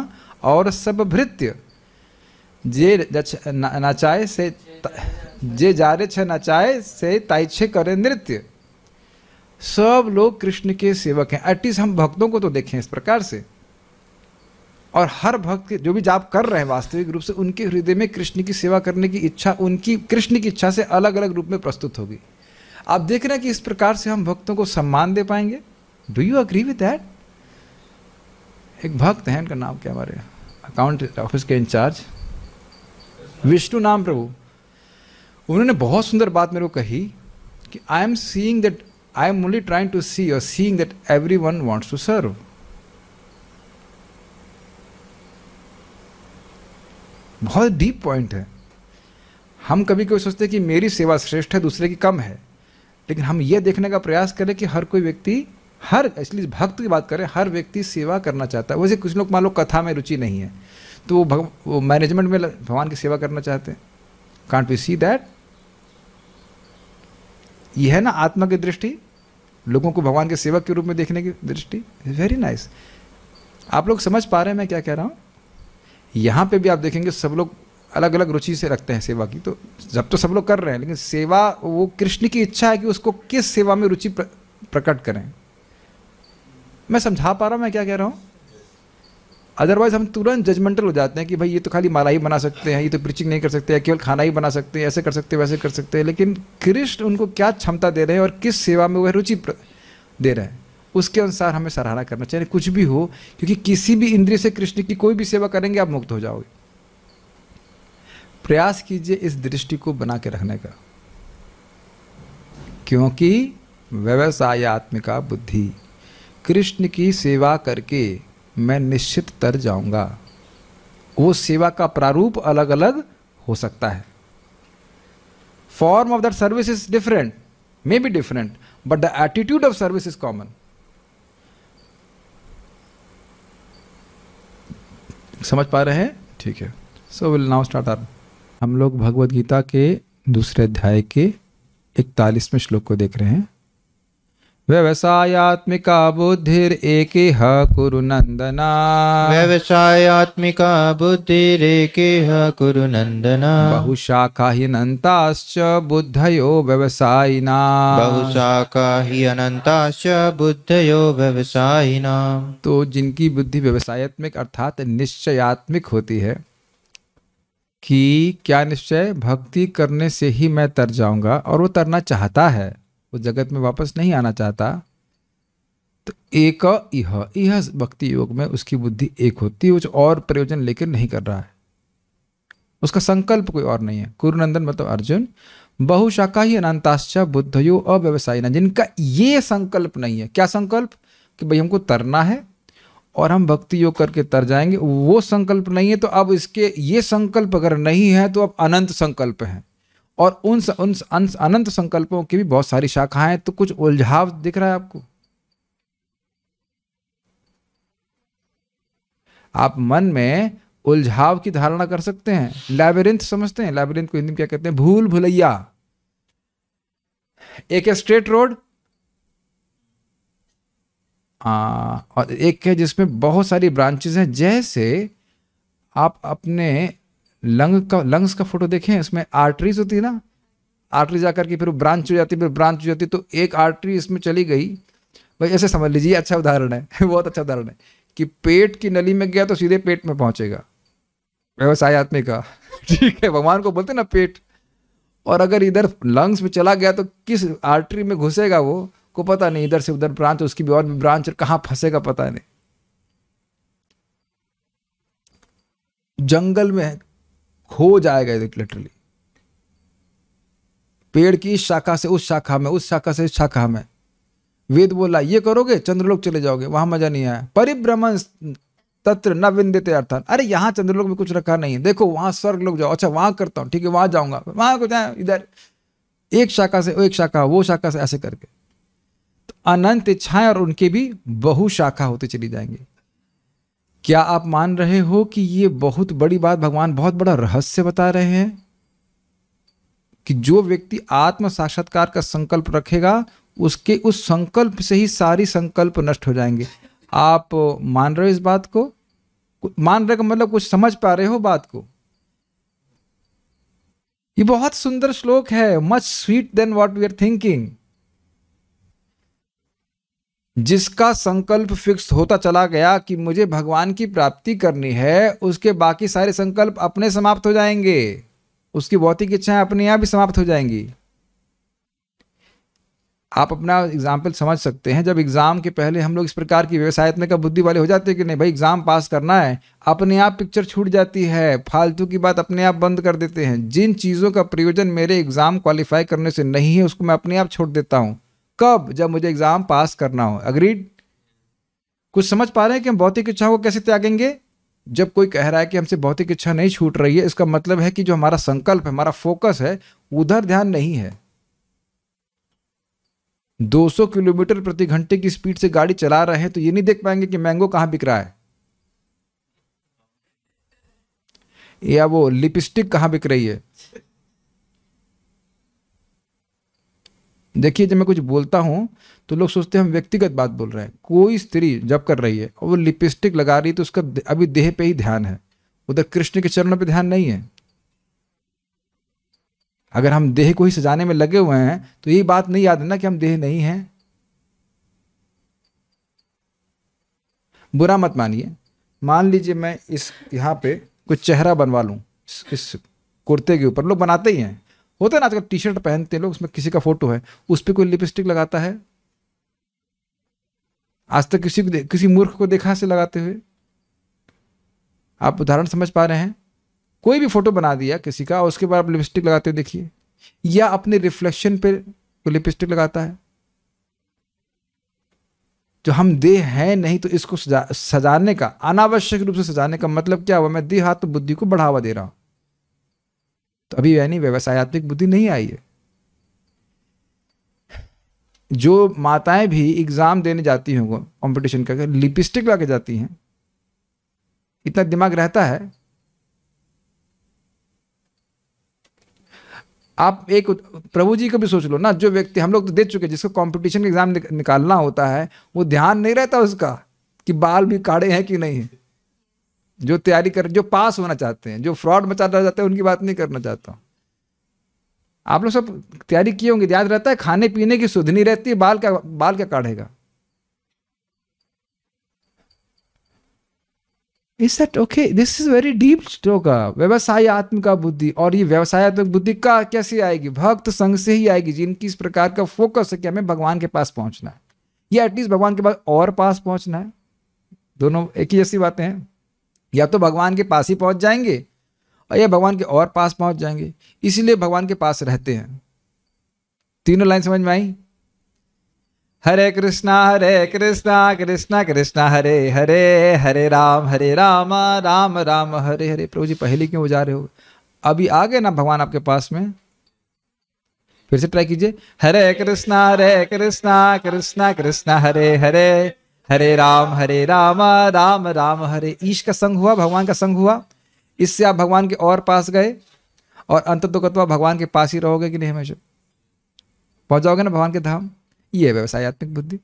और सब भृत्य जे नचाय से जे जारे छ नचाए से ताइे करे नृत्य सब लोग कृष्ण के सेवक हैं एटलीस्ट हम भक्तों को तो देखें इस प्रकार से और हर भक्त जो भी जाप कर रहे हैं वास्तविक रूप से उनके हृदय में कृष्ण की सेवा करने की इच्छा उनकी कृष्ण की इच्छा से अलग अलग रूप में प्रस्तुत होगी आप देख रहे हैं कि इस प्रकार से हम भक्तों को सम्मान दे पाएंगे do you agree with that एक भक्त है इनका नाम क्या हमारे अकाउंट ऑफिस के इंचार्ज विष्णु नाम प्रभु उन्होंने बहुत सुंदर बात मेरे को कही कि I am seeing that I am only trying to see और seeing that everyone wants to serve बहुत डीप पॉइंट है हम कभी कभी सोचते हैं कि मेरी सेवा श्रेष्ठ है दूसरे की कम है लेकिन हम ये देखने का प्रयास करें कि हर कोई व्यक्ति हर इसलिए भक्त की बात करें हर व्यक्ति सेवा करना चाहता है वैसे कुछ लोग मान लो कथा में रुचि नहीं है तो वो वो मैनेजमेंट में भगवान की सेवा करना चाहते हैं कांट वी सी दैट ये है ना आत्मा की दृष्टि लोगों को भगवान के सेवक के रूप में देखने की दृष्टि वेरी नाइस आप लोग समझ पा रहे हैं मैं क्या कह रहा हूँ यहाँ पे भी आप देखेंगे सब लोग अलग अलग रुचि से रखते हैं सेवा की तो जब तो सब लोग कर रहे हैं लेकिन सेवा वो कृष्ण की इच्छा है कि उसको किस सेवा में रुचि प्रकट करें मैं समझा पा रहा हूँ मैं क्या कह रहा हूँ अदरवाइज हम तुरंत जजमेंटल हो जाते हैं कि भाई ये तो खाली माला ही बना सकते हैं ये तो प्रीचिंग नहीं कर सकते हैं केवल खाना ही बना सकते हैं ऐसे कर सकते हैं वैसे कर सकते हैं लेकिन कृष्ण उनको क्या क्षमता दे रहे हैं और किस सेवा में वह रुचि दे रहे हैं उसके अनुसार हमें सराहना करना चाहिए कुछ भी हो क्योंकि किसी भी इंद्रिय से कृष्ण की कोई भी सेवा करेंगे आप मुक्त हो जाओगे प्रयास कीजिए इस दृष्टि को बना के रखने का क्योंकि व्यवसाय आत्मिका बुद्धि कृष्ण की सेवा करके मैं निश्चित तर जाऊंगा वो सेवा का प्रारूप अलग अलग हो सकता है form of that service is different may be different but the attitude of service is common समझ पा रहे हैं ठीक है सो विल नाउ स्टार्ट आर हम लोग भगवद गीता के दूसरे अध्याय के इकतालीसवें श्लोक को देख रहे हैं व्यवसायत्मिका एक कुरु नंदना व्यवसायत्मिका एक कुरु नंदना बहुशाखा ही अनंताश्च यो व्यवसायिना बहुशाखा ही अनंताश्च यो व्यवसायिना तो जिनकी बुद्धि व्यवसायत्मिक अर्थात निश्चयात्मिक होती है कि क्या निश्चय भक्ति करने से ही मैं तर जाऊंगा और वो तरना चाहता है वो जगत में वापस नहीं आना चाहता तो एक यह यह भक्ति योग में उसकी बुद्धि एक होती है कुछ और प्रयोजन लेकर नहीं कर रहा है उसका संकल्प कोई और नहीं है कुरुनंदन मतलब अर्जुन बहुशाखा ही अनंताश्च बुद्धयो अव्यवसायी जिनका ये संकल्प नहीं है क्या संकल्प कि भाई हमको तरना है और हम भक्ति योग करके तर जाएंगे वो संकल्प नहीं है तो अब इसके ये संकल्प अगर नहीं है तो अब अनंत संकल्प है और उन उन अनंत संकल्पों की भी बहुत सारी शाखाएं हैं तो कुछ उलझाव दिख रहा है आपको आप मन में उलझाव की धारणा कर सकते हैं लैबरिंथ समझते हैं लैबरिंथ को हिंदी में क्या कहते हैं भूल भुलैया एक स्ट्रेट रोड आ, और एक है जिसमें बहुत सारी ब्रांचेज हैं जैसे आप अपने लंग का लंग्स का फोटो देखें इसमें आर्टरीज होती है ना आर्टरी जाकर के फिर ब्रांच हो जाती फिर ब्रांच हो जाती तो एक आर्टरी इसमें चली गई भाई ऐसे समझ लीजिए अच्छा उदाहरण है बहुत अच्छा उदाहरण है कि पेट की नली में गया तो सीधे पेट में पहुंचेगा व्यवसाय आत्मे का ठीक है भगवान को बोलते ना पेट और अगर इधर लंग्स में चला गया तो किस आर्टरी में घुसेगा वो को पता नहीं इधर से उधर ब्रांच उसकी भी और भी ब्रांच कहाँ फंसेगा पता नहीं जंगल में खो जाएगा लिटरली पेड़ की इस शाखा से उस शाखा में उस शाखा से इस शाखा में वेद बोला ये करोगे चंद्रलोक चले जाओगे वहां मजा नहीं आया परिभ्रमण तत्र न विंदित अर्थान अरे यहां चंद्रलोक में कुछ रखा नहीं है देखो वहां स्वर्ग लोग जाओ अच्छा वहां करता हूं ठीक है वहां जाऊंगा वहां को जाए इधर एक शाखा से एक शाखा वो शाखा से ऐसे करके अनंत इच्छाएं और उनके भी बहुशाखा होते चली जाएंगे क्या आप मान रहे हो कि ये बहुत बड़ी बात भगवान बहुत बड़ा रहस्य बता रहे हैं कि जो व्यक्ति आत्म साक्षात्कार का संकल्प रखेगा उसके उस संकल्प से ही सारी संकल्प नष्ट हो जाएंगे आप मान रहे हो इस बात को मान रहे का मतलब कुछ समझ पा रहे हो बात को ये बहुत सुंदर श्लोक है much sweet than what we are thinking जिसका संकल्प फिक्स होता चला गया कि मुझे भगवान की प्राप्ति करनी है उसके बाकी सारे संकल्प अपने समाप्त हो जाएंगे उसकी भौतिक इच्छाएं अपने आप ही समाप्त हो जाएंगी आप अपना एग्जाम्पल समझ सकते हैं जब एग्ज़ाम के पहले हम लोग इस प्रकार की का बुद्धि वाले हो जाते हैं कि नहीं भाई एग्ज़ाम पास करना है अपने आप पिक्चर छूट जाती है फालतू की बात अपने आप बंद कर देते हैं जिन चीज़ों का प्रयोजन मेरे एग्ज़ाम क्वालिफाई करने से नहीं है उसको मैं अपने आप छोड़ देता हूँ कब जब मुझे एग्जाम पास करना हो अग्रीड कुछ समझ पा रहे हैं कि हम भौतिक इच्छाओं को कैसे त्यागेंगे जब कोई कह रहा है कि हमसे भौतिक इच्छा नहीं छूट रही है इसका मतलब है कि जो हमारा संकल्प है हमारा फोकस है उधर ध्यान नहीं है 200 किलोमीटर प्रति घंटे की स्पीड से गाड़ी चला रहे हैं तो ये नहीं देख पाएंगे कि मैंगो कहां बिक रहा है या वो लिपस्टिक कहां बिक रही है देखिए जब मैं कुछ बोलता हूँ तो लोग सोचते हैं हम व्यक्तिगत बात बोल रहे हैं कोई स्त्री जब कर रही है और वो लिपस्टिक लगा रही है तो उसका अभी देह पे ही ध्यान है उधर कृष्ण के चरणों पे ध्यान नहीं है अगर हम देह को ही सजाने में लगे हुए हैं तो ये बात नहीं याद है ना कि हम देह नहीं हैं बुरा मत मानिए मान लीजिए मैं इस यहाँ पे कुछ चेहरा बनवा लूँ इस, इस कुर्ते के ऊपर लोग बनाते ही हैं होता है ना आजकल टी शर्ट पहनते हैं लोग उसमें किसी का फोटो है उस पर कोई लिपस्टिक लगाता है आज तक किसी किसी मूर्ख को देखा से लगाते हुए आप उदाहरण समझ पा रहे हैं कोई भी फोटो बना दिया किसी का उसके बाद आप लिपस्टिक लगाते हुए देखिए या अपने रिफ्लेक्शन पे लिपस्टिक लगाता है जो हम देह हैं नहीं तो इसको सजा सजाने का अनावश्यक रूप से सजाने का मतलब क्या हुआ मैं देह हाथ तो बुद्धि को बढ़ावा दे रहा हूं तो अभी यानी व्यवसायत्मिक बुद्धि नहीं आई है जो माताएं भी एग्जाम देने जाती हैं कंपटीशन का लिपस्टिक लगा के जाती हैं इतना दिमाग रहता है आप एक प्रभु जी को भी सोच लो ना जो व्यक्ति हम लोग तो दे चुके जिसको कंपटीशन का एग्जाम निकालना होता है वो ध्यान नहीं रहता उसका कि बाल भी काड़े हैं कि नहीं है जो तैयारी कर जो पास होना चाहते हैं जो फ्रॉड मचाना चाहते हैं उनकी बात नहीं करना चाहता हूँ आप लोग सब तैयारी किए होंगे याद रहता है खाने पीने की नहीं रहती है बाल का बाल क्या काढ़ेगा इस that okay this is very deep shloka व्यवसाय आत्मिका बुद्धि और ये व्यवसायत्मक बुद्धि का कैसे आएगी भक्त संघ से ही आएगी जिनकी इस प्रकार का फोकस है कि हमें भगवान के पास पहुंचना है या एटलीस्ट भगवान के पास और पास पहुंचना है दोनों एक ही जैसी बातें हैं या तो भगवान के पास ही पहुंच जाएंगे और या भगवान के और पास पहुंच जाएंगे इसीलिए भगवान के पास रहते हैं तीनों लाइन समझ में आई हरे कृष्णा हरे कृष्णा कृष्णा कृष्णा हरे हरे हरे राम हरे राम राम राम हरे हरे प्रभु जी पहले क्यों जा रहे हो अभी आ गए ना भगवान आपके पास में फिर से ट्राई कीजिए हरे कृष्णा हरे कृष्णा कृष्णा कृष्णा हरे हरे हरे राम हरे राम राम राम हरे ईश का संग हुआ भगवान का संग हुआ इससे आप भगवान के और पास गए और अंत तो कतवा भगवान के पास ही रहोगे कि नहीं हमेशा पहुँच जाओगे ना भगवान के धाम ये है व्यवसायत्मिक बुद्धि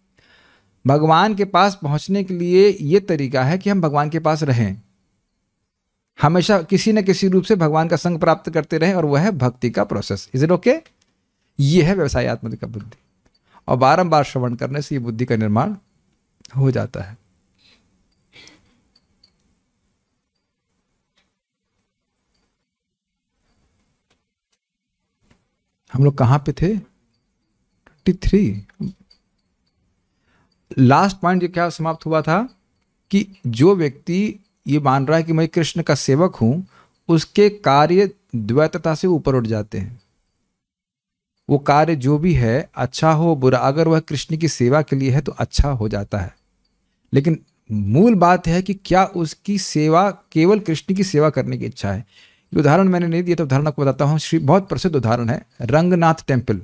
भगवान के पास पहुंचने के लिए ये तरीका है कि हम भगवान के पास रहें हमेशा किसी न किसी रूप से भगवान का संग प्राप्त करते रहें और वह है भक्ति का प्रोसेस इज इट ओके ये है व्यवसायत्मक बुद्धि और बारम्बार श्रवण करने से ये बुद्धि का निर्माण हो जाता है हम लोग कहाँ पे थे ट्वेंटी थ्री लास्ट पॉइंट जो क्या समाप्त हुआ था कि जो व्यक्ति ये मान रहा है कि मैं कृष्ण का सेवक हूं उसके कार्य द्वैतता से ऊपर उठ जाते हैं वो कार्य जो भी है अच्छा हो बुरा अगर वह कृष्ण की सेवा के लिए है तो अच्छा हो जाता है लेकिन मूल बात है कि क्या उसकी सेवा केवल कृष्ण की सेवा करने की इच्छा है ये उदाहरण मैंने नहीं दिया तो उदाहरण आपको बताता हूँ श्री बहुत प्रसिद्ध उदाहरण है रंगनाथ टेम्पल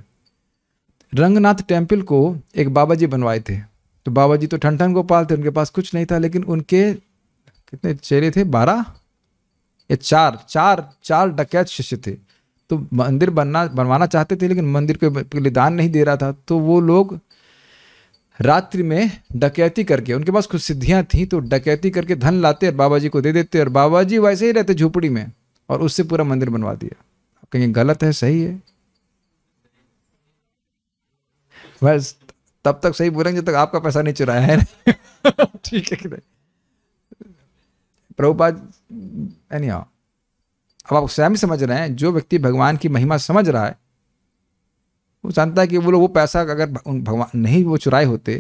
रंगनाथ टेम्पल को एक बाबा जी बनवाए थे तो बाबा जी तो ठंड ठन गोपाल थे उनके पास कुछ नहीं था लेकिन उनके कितने चेहरे थे बारह या चार चार चार डकैत शिष्य थे तो मंदिर बनना बनवाना चाहते थे लेकिन मंदिर के लिए दान नहीं दे रहा था तो वो लोग रात्रि में डकैती करके उनके पास कुछ सिद्धियां थी तो डकैती करके धन लाते और बाबा जी को दे देते और बाबा जी वैसे ही रहते झोपड़ी में और उससे पूरा मंदिर बनवा दिया कहीं गलत है सही है बस तब तक सही बोलेंगे जब तक आपका पैसा नहीं चुराया है ठीक है कि नहीं प्रभुपाद एनी अब आप स्वयं समझ रहे हैं जो व्यक्ति भगवान की महिमा समझ रहा है वो जानता है कि वो लोग वो पैसा अगर भगवान नहीं वो चुराए होते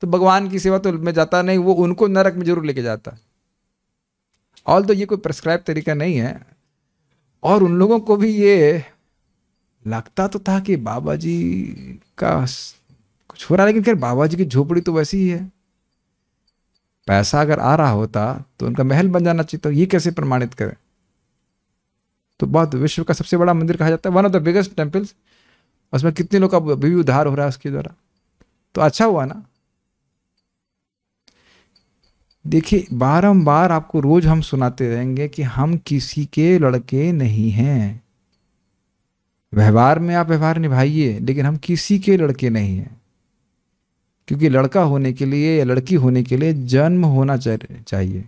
तो भगवान की सेवा तो में जाता नहीं वो उनको नरक में जरूर लेके जाता ऑल तो ये कोई प्रेस्क्राइब तरीका नहीं है और उन लोगों को भी ये लगता तो था कि बाबा जी का कुछ हो रहा लेकिन खैर बाबा जी की झोपड़ी तो वैसी ही है पैसा अगर आ रहा होता तो उनका महल बन जाना चाहिए तो ये कैसे प्रमाणित करें तो बहुत विश्व का सबसे बड़ा मंदिर कहा जाता है one of the biggest temples उसमें कितने लोग का भी उद्धार हो रहा है उसके द्वारा तो अच्छा हुआ ना देखिए बारंबार आपको रोज हम सुनाते रहेंगे कि हम किसी के लड़के नहीं हैं व्यवहार में आप व्यवहार निभाइए लेकिन हम किसी के लड़के नहीं हैं क्योंकि लड़का होने के लिए या लड़की होने के लिए जन्म होना चाहिए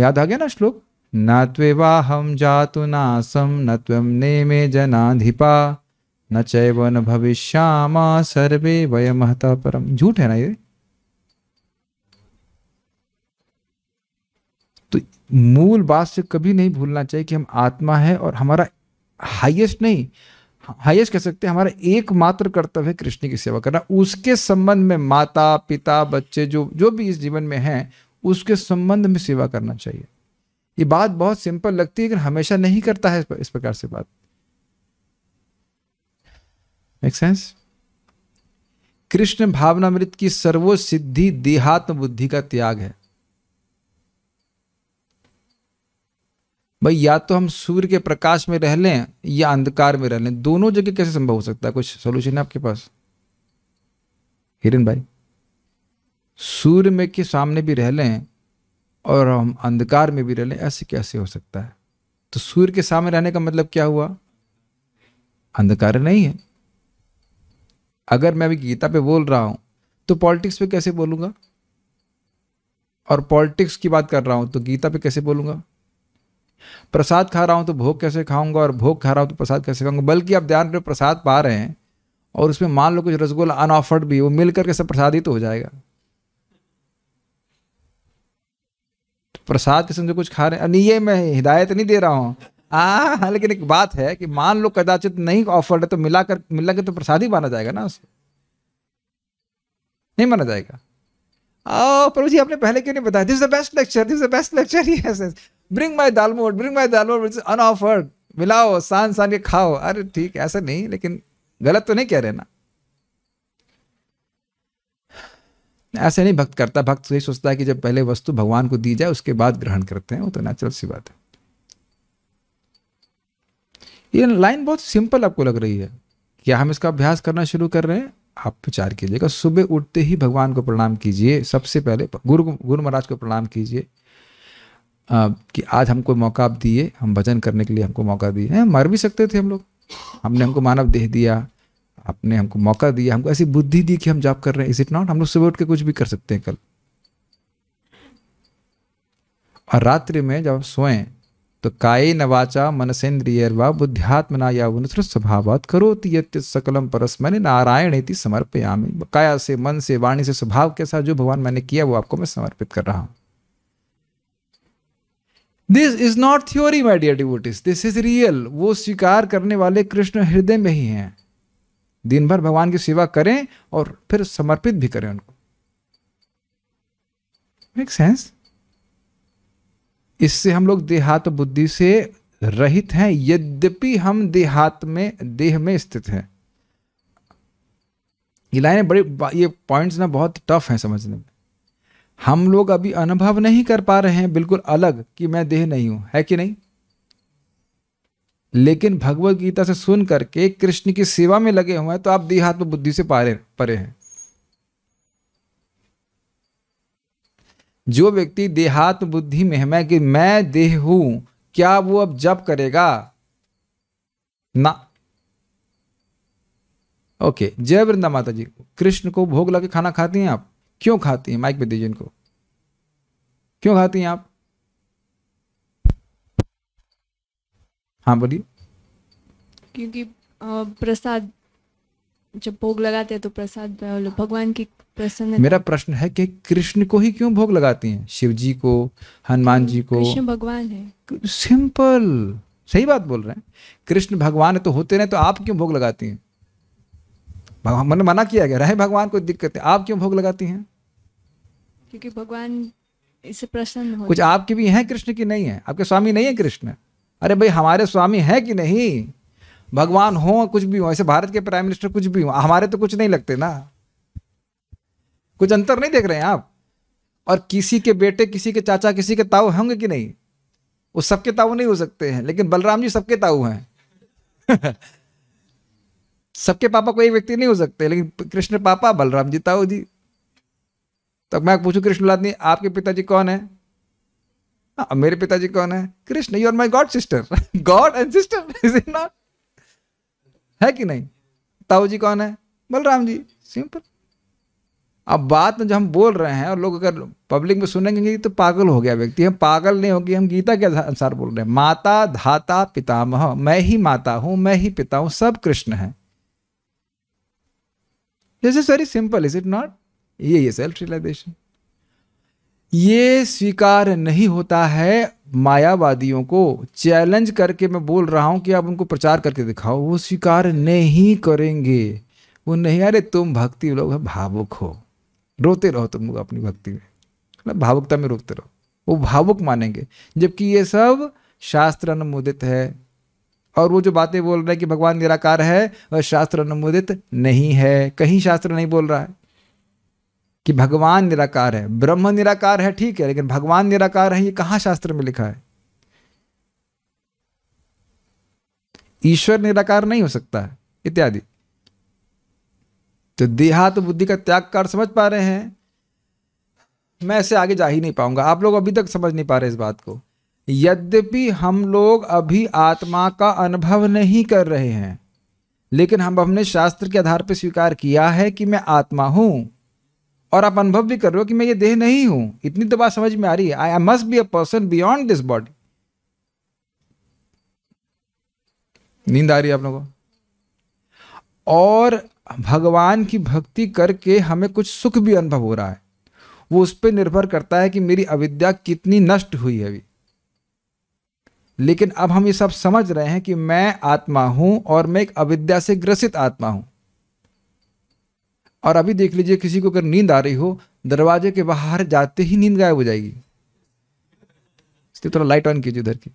याद आ गया ना श्लोक न त्वेवा हम जातु नासम न त्वम ने मे जनाधिपा न चैव न भविष्यामा सर्वे वय महता परम झूठ है ना ये तो मूल बात से कभी नहीं भूलना चाहिए कि हम आत्मा है और हमारा हाईएस्ट नहीं हाईएस्ट कह सकते हैं हमारा एकमात्र कर्तव्य है कृष्ण की सेवा करना उसके संबंध में माता पिता बच्चे जो जो भी इस जीवन में हैं उसके संबंध में सेवा करना चाहिए ये बात बहुत सिंपल लगती है लेकिन हमेशा नहीं करता है इस प्रकार से बात मेक सेंस कृष्ण भावनामृत की सिद्धि देहात्म बुद्धि का त्याग है भाई या तो हम सूर्य के प्रकाश में रह लें या अंधकार में रह लें दोनों जगह कैसे संभव हो सकता है कुछ सोल्यूशन है आपके पास हिरन भाई सूर्य में के सामने भी रह लें और हम अंधकार में भी रह लें ऐसे कैसे हो सकता है तो सूर्य के सामने रहने का मतलब क्या हुआ अंधकार नहीं है अगर मैं अभी गीता पे बोल रहा हूँ तो पॉलिटिक्स पे कैसे बोलूँगा और पॉलिटिक्स की बात कर रहा हूँ तो गीता पे कैसे बोलूँगा प्रसाद खा रहा हूँ तो भोग कैसे खाऊंगा और भोग खा रहा हूँ तो प्रसाद कैसे खाऊंगा बल्कि आप ध्यान रहे प्रसाद पा रहे हैं और उसमें मान लो कुछ रसगुल्ला अनऑफर्ड भी वो मिल करके सब प्रसाद ही तो हो जाएगा प्रसाद के समझो कुछ खा रहे हैं नहीं ये मैं हिदायत नहीं दे रहा हूँ हाँ, हाँ लेकिन एक बात है कि मान लो कदाचित नहीं ऑफर्ड है तो मिला कर मिला के तो प्रसाद ही माना जाएगा ना उसको नहीं माना जाएगा प्रभु जी आपने पहले क्यों नहीं बताया this the best lecture this the best lecture bring my dalmoth bring my dalmoth unoffered मिलाओ सान सान के खाओ अरे ठीक ऐसा नहीं लेकिन गलत तो नहीं कह रहे ना ऐसे नहीं भक्त करता भक्त तो यही सोचता है कि जब पहले वस्तु भगवान को दी जाए उसके बाद ग्रहण करते हैं वो तो नेचुरल सी बात है ये लाइन बहुत सिंपल आपको लग रही है क्या हम इसका अभ्यास करना शुरू कर रहे हैं आप विचार कीजिएगा सुबह उठते ही भगवान को प्रणाम कीजिए सबसे पहले गुरु गुरु महाराज को प्रणाम कीजिए कि आज हमको मौका आप दिए हम भजन करने के लिए हमको मौका दिए हैं मर भी सकते थे हम लोग हमने हमको मानव देह दिया आपने हमको मौका दिया हमको ऐसी बुद्धि दी कि हम जाप कर रहे हैं इज इट नॉट हम लोग सुबह उठ के कुछ भी कर सकते हैं कल और रात्रि में जब आप सोएं तो काय नवाचा मनसेन्द्रियर्वा बुद्ध्यात्मना या वनुसृत स्वभाव करोति सकलम परस्मन नारायण इति समर्पयामि काया से मन से वाणी से स्वभाव के साथ जो भगवान मैंने किया वो आपको मैं समर्पित कर रहा हूं this is not theory my dear devotees this is real वो स्वीकार करने वाले कृष्ण हृदय में ही हैं दिन भर भगवान की सेवा करें और फिर समर्पित भी करें उनको मेक सेंस इससे हम लोग देहात बुद्धि से रहित हैं यद्यपि हम देहात में देह में स्थित हैं ये लाइनें बड़ी ये पॉइंट्स ना बहुत टफ हैं समझने में हम लोग अभी अनुभव नहीं कर पा रहे हैं बिल्कुल अलग कि मैं देह नहीं हूं है कि नहीं लेकिन भगवत गीता से सुन करके कृष्ण की सेवा में लगे हुए हैं तो आप देहात्म बुद्धि से पारे परे हैं जो व्यक्ति देहात्म बुद्धि में है मैं कि मैं देह हूं क्या वो अब जप करेगा ना ओके जय वृंदा माता जी कृष्ण को भोग लगे खाना खाती हैं आप क्यों खाती हैं माइक पे दीजिए इनको क्यों खाती हैं आप हाँ बोलिए क्योंकि प्रसाद जब भोग लगाते हैं तो प्रसाद भगवान की मेरा प्रश्न है कि कृष्ण को ही क्यों भोग लगाती हैं शिव जी को हनुमान जी को कृष्ण भगवान है सिंपल सही बात बोल रहे हैं कृष्ण भगवान तो होते रहे तो आप क्यों भोग लगाती हैं भगवान मैंने मना किया गया रहे भगवान को दिक्कत है आप क्यों भोग लगाती हैं क्योंकि भगवान इससे प्रसन्न कुछ आपके भी हैं कृष्ण की नहीं है आपके स्वामी नहीं है कृष्ण अरे भाई हमारे स्वामी है कि नहीं भगवान हो कुछ भी हो ऐसे भारत के प्राइम मिनिस्टर कुछ भी हो हमारे तो कुछ नहीं लगते ना कुछ अंतर नहीं देख रहे हैं आप और किसी के बेटे किसी के चाचा किसी के ताऊ होंगे कि नहीं वो सबके ताऊ नहीं हो सकते हैं लेकिन बलराम जी सबके ताऊ हैं सबके पापा कोई व्यक्ति नहीं हो सकते लेकिन कृष्ण पापा बलराम जी ताऊ जी तो मैं पूछू कृष्ण आपके पिताजी कौन है आ, हाँ, मेरे पिताजी कौन है Krishna you are my God sister God and sister is it not है कि नहीं ताऊ जी कौन है बलराम जी सिंपल अब बात में जो हम बोल रहे हैं और लोग अगर पब्लिक में सुनेंगे तो पागल हो गया व्यक्ति हम पागल नहीं होगी हम गीता के अनुसार बोल रहे हैं माता धाता पितामह मैं ही माता हूँ मैं ही पिता हूं सब कृष्ण है this is very simple is it not ये ये सेल्फ रियलाइजेशन ये स्वीकार नहीं होता है मायावादियों को चैलेंज करके मैं बोल रहा हूं कि आप उनको प्रचार करके दिखाओ वो स्वीकार नहीं करेंगे वो नहीं अरे तुम भक्ति लोग भावुक हो रोते रहो तुम लोग अपनी भक्ति में ना मतलब भावुकता में रोते रहो वो भावुक मानेंगे जबकि ये सब शास्त्र अनुमोदित है और वो जो बातें बोल रहे हैं कि भगवान निराकार है वह शास्त्र अनुमोदित नहीं है कहीं शास्त्र नहीं बोल रहा है कि भगवान निराकार है ब्रह्म निराकार है ठीक है लेकिन भगवान निराकार है ये कहाँ शास्त्र में लिखा है ईश्वर निराकार नहीं हो सकता है इत्यादि तो देहात तो बुद्धि का त्याग कर समझ पा रहे हैं मैं ऐसे आगे जा ही नहीं पाऊंगा आप लोग अभी तक समझ नहीं पा रहे इस बात को यद्यपि हम लोग अभी आत्मा का अनुभव नहीं कर रहे हैं लेकिन हम हमने शास्त्र के आधार पर स्वीकार किया है कि मैं आत्मा हूं और आप अनुभव भी कर रहे हो कि मैं ये देह नहीं हूं इतनी तो बात समझ में आ रही है I must be a person beyond this body नींद आ रही है आप लोगों को और भगवान की भक्ति करके हमें कुछ सुख भी अनुभव हो रहा है वो उस पर निर्भर करता है कि मेरी अविद्या कितनी नष्ट हुई है अभी लेकिन अब हम ये सब समझ रहे हैं कि मैं आत्मा हूं और मैं एक अविद्या से ग्रसित आत्मा हूं और अभी देख लीजिए किसी को अगर नींद आ रही हो दरवाजे के बाहर जाते ही नींद गायब हो जाएगी इसलिए थोड़ा लाइट ऑन कीजिए उधर की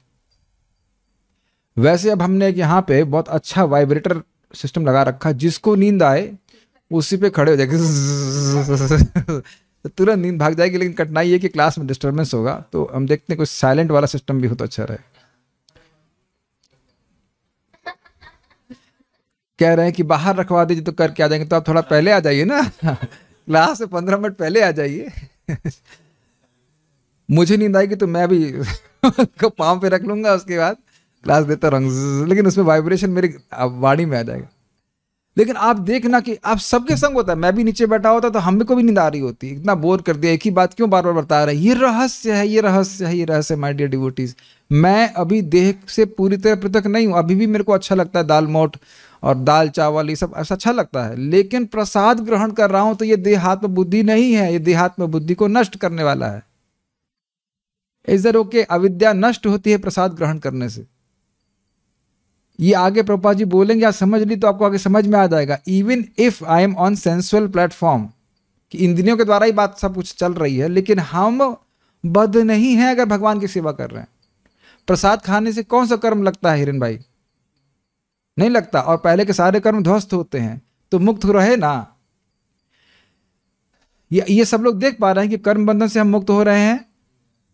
वैसे अब हमने यहां पे बहुत अच्छा वाइब्रेटर सिस्टम लगा रखा जिसको नींद आए उसी पे खड़े हो जाएंगे तुरंत नींद भाग जाएगी लेकिन कठिनाई है कि क्लास में डिस्टर्बेंस होगा तो हम देखते हैं कुछ साइलेंट वाला सिस्टम भी हो तो अच्छा रहे कह रहे हैं कि बाहर रखवा दीजिए तो करके आ जाएंगे तो आप थोड़ा पहले आ जाइए ना क्लास से पंद्रह मिनट पहले आ जाइए मुझे नींद आएगी तो मैं भी पाँव पे रख लूंगा उसके बाद क्लास देता रंग लेकिन उसमें वाइब्रेशन मेरे वाणी में आ जाएगा लेकिन आप देखना कि आप सबके संग होता है मैं भी नीचे बैठा होता तो हमें को भी नींद आ रही होती इतना बोर कर दिया एक ही बात क्यों बार बार बता रहा है ये रहस्य है ये रहस्य है ये रहस्य माय डियर डिवोटीज मैं अभी देह से पूरी तरह पृथक नहीं हूँ अभी भी मेरे को अच्छा लगता है दाल मोट और दाल चावल ये सब ऐसा अच्छा लगता है लेकिन प्रसाद ग्रहण कर रहा हूँ तो ये देहात्म बुद्धि नहीं है ये देहात्म बुद्धि को नष्ट करने वाला है इधर ओके अविद्या नष्ट होती है प्रसाद ग्रहण करने से ये आगे प्रभुपा जी बोलेंगे आप समझ ली तो आपको आगे समझ में आ जाएगा even if I am on sensual platform कि इंद्रियों के द्वारा ही बात सब कुछ चल रही है लेकिन हम बद्ध नहीं हैं अगर भगवान की सेवा कर रहे हैं प्रसाद खाने से कौन सा कर्म लगता है हिरन भाई नहीं लगता और पहले के सारे कर्म ध्वस्त होते हैं तो मुक्त रहे ना ये ये सब लोग देख पा रहे हैं कि कर्म बंधन से हम मुक्त हो रहे हैं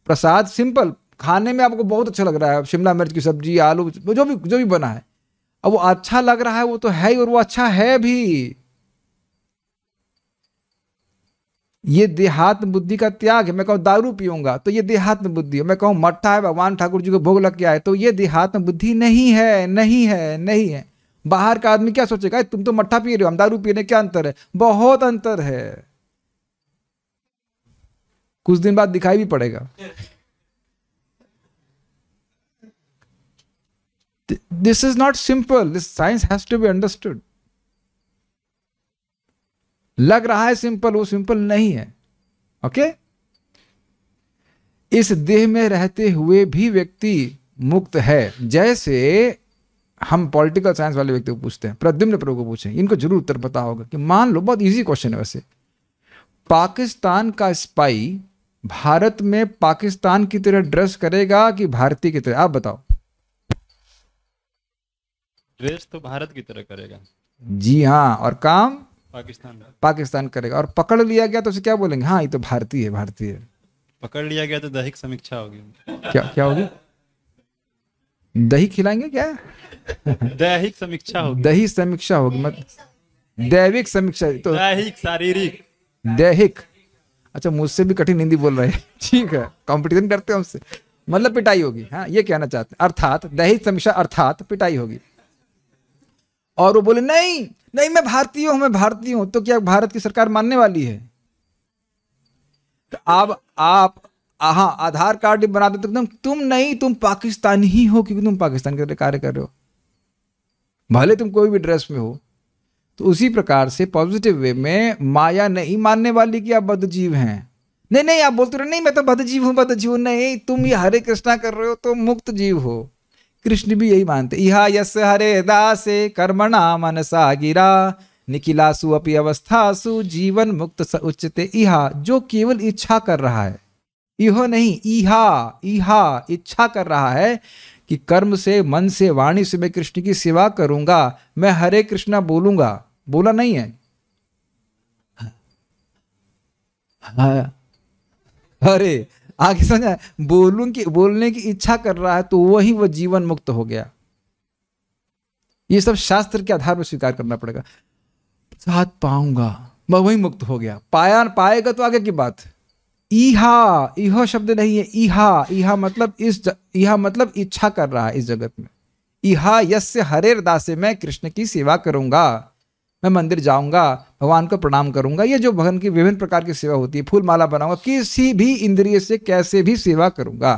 प्रसाद सिंपल खाने में आपको बहुत अच्छा लग रहा है शिमला मिर्च की सब्जी आलू जो भी जो भी बना है अब वो अच्छा लग रहा है वो तो है ही और वो अच्छा है भी ये देहात्म बुद्धि का त्याग है मैं कहूँ दारू पीऊंगा तो ये देहात्म बुद्धि है मैं कहूँ मट्ठा है भगवान ठाकुर जी को भोग लग के आए तो ये देहात्म बुद्धि नहीं है नहीं है नहीं है बाहर का आदमी क्या सोचेगा तुम तो मट्ठा पी रहे हो हम दारू पीने क्या अंतर है बहुत अंतर है कुछ दिन बाद दिखाई भी पड़ेगा this is not simple. This science has to be understood. लग रहा है सिंपल वो सिंपल नहीं है okay? इस देह में रहते हुए भी व्यक्ति मुक्त है जैसे हम पॉलिटिकल साइंस वाले व्यक्ति को पूछते हैं प्रद्युम्न प्रभु को पूछें इनको जरूर उत्तर पता होगा कि मान लो बहुत इजी क्वेश्चन है वैसे पाकिस्तान का स्पाई भारत में पाकिस्तान की तरह ड्रेस करेगा कि भारतीय की तरह आप बताओ ड्रेस तो भारत की तरह करेगा जी हाँ और काम पाकिस्तान पाकिस्तान करेगा और पकड़ लिया गया तो उसे क्या बोलेंगे हाँ ये तो भारतीय है भारतीय पकड़ लिया गया तो दही समीक्षा होगी क्या क्या होगी दही खिलाएंगे क्या दैहिक समीक्षा होगी दही समीक्षा होगी मत दैविक समीक्षा तो दैहिक शारीरिक दैहिक अच्छा मुझसे भी कठिन हिंदी बोल रहे हैं ठीक है कंपटीशन करते हैं हमसे मतलब पिटाई होगी हाँ ये कहना चाहते हैं अर्थात दैहिक समीक्षा अर्थात पिटाई होगी और वो बोले नहीं नहीं मैं भारतीय हूं मैं भारतीय हूं तो क्या भारत की सरकार मानने वाली है तो अब आप हाँ आधार कार्ड बना देते तो तुम नहीं तुम पाकिस्तान ही हो क्योंकि तुम पाकिस्तान के कार्य कर रहे हो भले तुम कोई भी ड्रेस में हो तो उसी प्रकार से पॉजिटिव वे में माया नहीं मानने वाली कि आप बदजीव हैं नहीं नहीं आप बोलते रहे नहीं मैं तो बदजीव हूं बदजीव नहीं तुम ये हरे कृष्णा कर रहे हो तो मुक्त जीव हो कृष्ण भी यही मानते इहा यस हरे दासे कर्मणा मनसा गिरा निखिलासु अपनी अवस्थासु जीवन मुक्त उच्चते इहा जो केवल इच्छा कर रहा है इहो नहीं इहा इहा इच्छा कर रहा है कि कर्म से मन से वाणी से मैं कृष्ण की सेवा करूंगा मैं हरे कृष्णा बोलूंगा बोला नहीं है हाँ। हरे आगे समझा बोलूं की बोलने की इच्छा कर रहा है तो वही वो जीवन मुक्त हो गया ये सब शास्त्र के आधार पर स्वीकार करना पड़ेगा साथ पाऊंगा मैं वही मुक्त हो गया पाया पाएगा तो आगे की बात ईहा यह शब्द नहीं है ईहा ईहा मतलब इस ईहा मतलब इच्छा कर रहा है इस जगत में इहा यस्य हरेर दासे मैं कृष्ण की सेवा करूंगा मैं मंदिर जाऊंगा भगवान को प्रणाम करूंगा ये जो भगवान की विभिन्न प्रकार की सेवा होती है फूल माला बनाऊंगा किसी भी इंद्रिय से कैसे भी सेवा करूंगा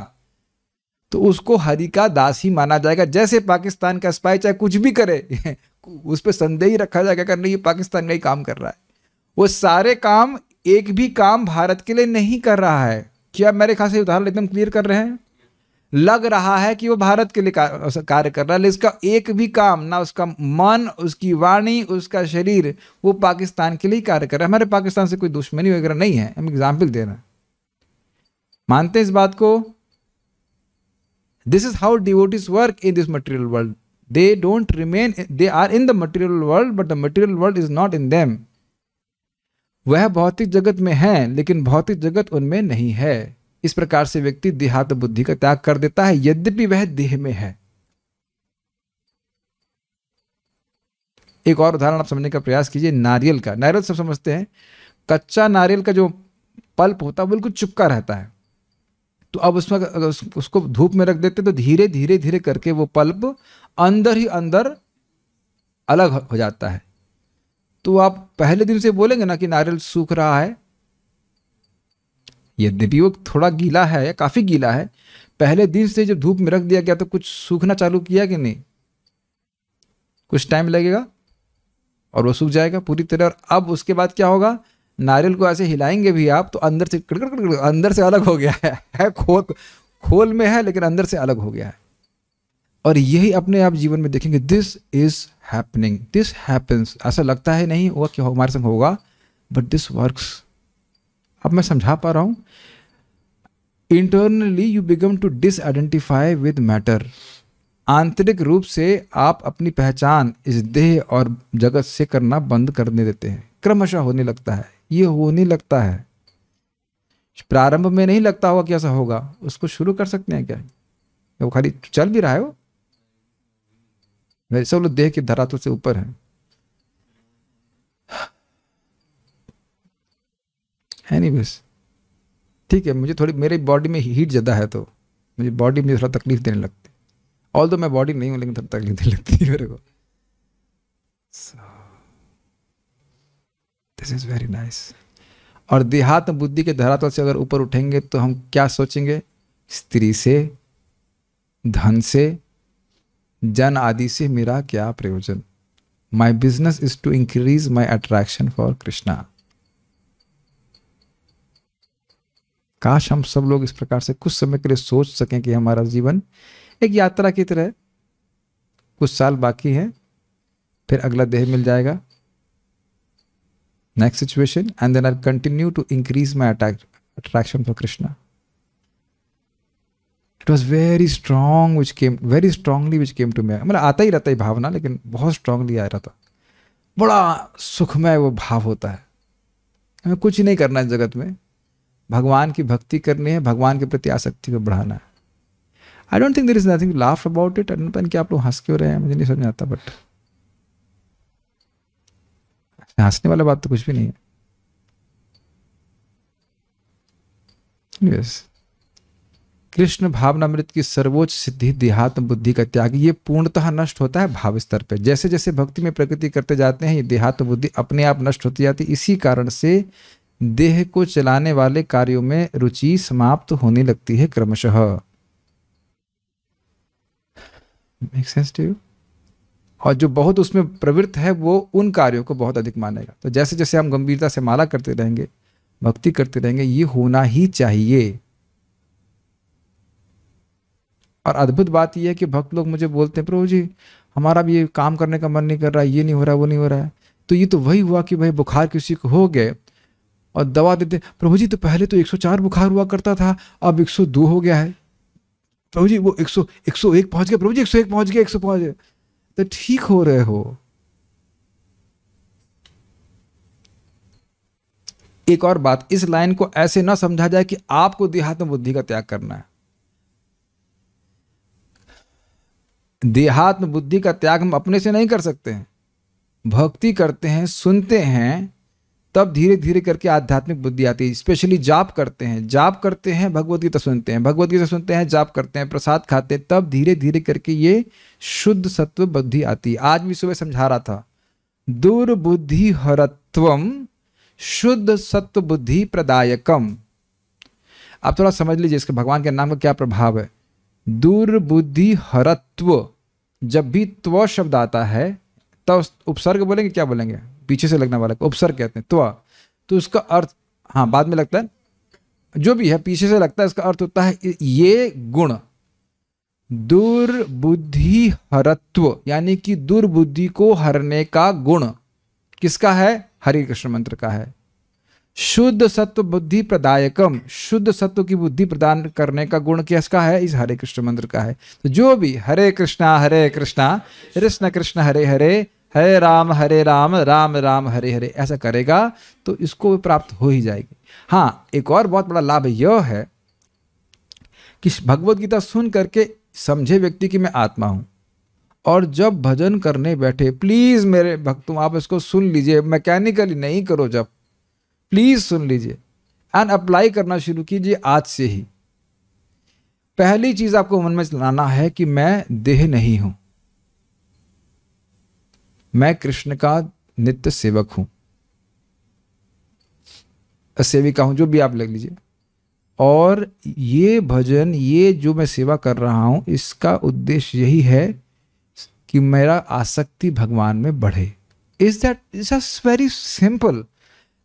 तो उसको हरि का दास ही माना जाएगा जैसे पाकिस्तान का स्पाई चाहे कुछ भी करे उस पर संदेह ही रखा जाएगा करने ये पाकिस्तान का ही काम कर रहा है वो सारे काम एक भी काम भारत के लिए नहीं कर रहा है क्या मेरे खास से उदाहरण एकदम क्लियर कर रहे हैं लग रहा है कि वो भारत के लिए कार्य कर रहा है लेकिन उसका एक भी काम ना उसका मन उसकी वाणी उसका शरीर वो पाकिस्तान के लिए कार्य कर रहा है हमारे पाकिस्तान से कोई दुश्मनी वगैरह नहीं है हम एग्जाम्पल दे रहे हैं मानते हैं इस बात को this is how is work in this material world they don't remain they are in the material world but the material world is not in them वह भौतिक जगत में है लेकिन भौतिक जगत उनमें नहीं है इस प्रकार से व्यक्ति देहात बुद्धि का त्याग कर देता है यद्यपि वह देह में है एक और उदाहरण आप समझने का प्रयास कीजिए नारियल का नारियल सब समझते हैं कच्चा नारियल का जो पल्प होता है बिल्कुल चुपका रहता है तो अब उसमें उसको धूप में रख देते तो धीरे धीरे धीरे करके वो पल्प अंदर ही अंदर अलग हो जाता है तो आप पहले दिन से बोलेंगे ना कि नारियल सूख रहा है यद्यपि वो थोड़ा गीला है या काफ़ी गीला है पहले दिन से जब धूप में रख दिया गया तो कुछ सूखना चालू किया कि नहीं कुछ टाइम लगेगा और वो सूख जाएगा पूरी तरह और अब उसके बाद क्या होगा नारियल को ऐसे हिलाएंगे भी आप तो अंदर से कड़कड़ अंदर से अलग हो गया है, है खोल खोल में है लेकिन अंदर से अलग हो गया है और यही अपने आप जीवन में देखेंगे this is happening this happens ऐसा लगता है नहीं हुआ कि हमारे संग होगा बट दिस वर्क्स अब मैं समझा पा रहा हूँ internally you become to disidentify with matter आंतरिक रूप से आप अपनी पहचान इस देह और जगत से करना बंद करने देते हैं क्रमशः होने लगता है ये होने लगता है प्रारंभ में नहीं लगता होगा कि ऐसा होगा उसको शुरू कर सकते हैं क्या वो खाली चल भी रहा है वो वैसे लोग देह की धरातल से ऊपर है है नहीं बस ठीक है मुझे थोड़ी मेरे बॉडी में हीट ज़्यादा है तो मुझे बॉडी मुझे थोड़ा तकलीफ देने लगती है ऑल दो मैं बॉडी नहीं हूँ लेकिन थोड़ा तकलीफ देने लगती है मेरे को दिस इज़ वेरी नाइस और देहात बुद्धि के धरातल से अगर ऊपर उठेंगे तो हम क्या सोचेंगे स्त्री से धन से जन आदि से मेरा क्या प्रयोजन my business is to increase my attraction for Krishna काश हम सब लोग इस प्रकार से कुछ समय के लिए सोच सकें कि हमारा जीवन एक यात्रा की तरह कुछ साल बाकी है फिर अगला देह मिल जाएगा next situation and then I continue to increase my attraction for Krishna it was very strong which came very strongly which came to me मतलब आता ही रहता है भावना लेकिन बहुत स्ट्रांगली आ रहा था बड़ा सुखमय वो भाव होता है हमें कुछ नहीं करना है जगत में भगवान की भक्ति करनी है भगवान के प्रति आसक्ति को बढ़ाना है I don't think there is nothing laugh about it पता कि आप लोग हंस क्यों रहे हैं मुझे नहीं समझ आता बट अच्छा, हंसने वाला बात तो कुछ भी नहीं है yes. कृष्ण भावनामृत की सर्वोच्च सिद्धि देहात्म बुद्धि का त्याग ये पूर्णतः नष्ट होता है भाव स्तर पर जैसे जैसे भक्ति में प्रगति करते जाते हैं ये देहात्म बुद्धि अपने आप नष्ट होती जाती इसी कारण से देह को चलाने वाले कार्यों में रुचि समाप्त होने लगती है क्रमशः मेक सेंस टू यू और जो बहुत उसमें प्रवृत्त है वो उन कार्यों को बहुत अधिक मानेगा तो जैसे जैसे हम गंभीरता से माला करते रहेंगे भक्ति करते रहेंगे ये होना ही चाहिए और अद्भुत बात यह है कि भक्त लोग मुझे बोलते हैं प्रभु जी हमारा भी ये काम करने का मन नहीं कर रहा है ये नहीं हो रहा वो नहीं हो रहा है तो ये तो वही हुआ कि भाई बुखार किसी को हो गए और दवा देते प्रभु जी तो पहले तो 104 बुखार हुआ करता था अब 102 हो गया है प्रभु जी वो 100 101 पहुंच गया प्रभु जी 101 पहुंच गया 100 पहुंच गया तो ठीक हो रहे हो एक और बात इस लाइन को ऐसे ना समझा जाए कि आपको देहात्म बुद्धि का त्याग करना है देहात्म बुद्धि का त्याग हम अपने से नहीं कर सकते हैं भक्ति करते हैं सुनते हैं तब धीरे धीरे करके आध्यात्मिक बुद्धि आती है स्पेशली जाप करते हैं जाप करते हैं भगवत गीता सुनते हैं भगवत गीता सुनते हैं जाप करते हैं प्रसाद खाते हैं तब धीरे धीरे करके ये शुद्ध सत्व बुद्धि आती है आज भी सुबह समझा रहा था दुर्बुद्धि हरत्वम शुद्ध सत्व बुद्धि प्रदायकम आप थोड़ा समझ लीजिए इसके भगवान के नाम का क्या प्रभाव है दुर्बुद्धि हरत्व जब भी त्व शब्द आता है तब तो उपसर्ग बोलेंगे क्या बोलेंगे पीछे से लगने वाला उपसर कहते हैं त्वा तो उसका अर्थ हाँ बाद में लगता है जो भी है पीछे से लगता है इसका अर्थ होता है ये गुण दुर्बुद्धि हरत्व यानी कि दुर्बुद्धि को हरने का गुण किसका है हरि कृष्ण मंत्र का है शुद्ध सत्व बुद्धि प्रदायकम शुद्ध सत्व की बुद्धि प्रदान करने का गुण किसका है इस हरे कृष्ण मंत्र का है तो जो भी हरे कृष्णा हरे कृष्णा कृष्ण कृष्ण हरे हरे हरे राम हरे राम राम राम हरे हरे ऐसा करेगा तो इसको प्राप्त हो ही जाएगी हाँ एक और बहुत बड़ा लाभ यह है कि भगवत गीता सुन करके समझे व्यक्ति कि मैं आत्मा हूँ और जब भजन करने बैठे प्लीज़ मेरे भक्तों आप इसको सुन लीजिए मैकेनिकली नहीं करो जब प्लीज़ सुन लीजिए एंड अप्लाई करना शुरू कीजिए आज से ही पहली चीज़ आपको मन में लाना है कि मैं देह नहीं हूँ मैं कृष्ण का नित्य सेवक हूँ सेविका हूं जो भी आप लग लीजिए और ये भजन ये जो मैं सेवा कर रहा हूँ इसका उद्देश्य यही है कि मेरा आसक्ति भगवान में बढ़े is that is a very simple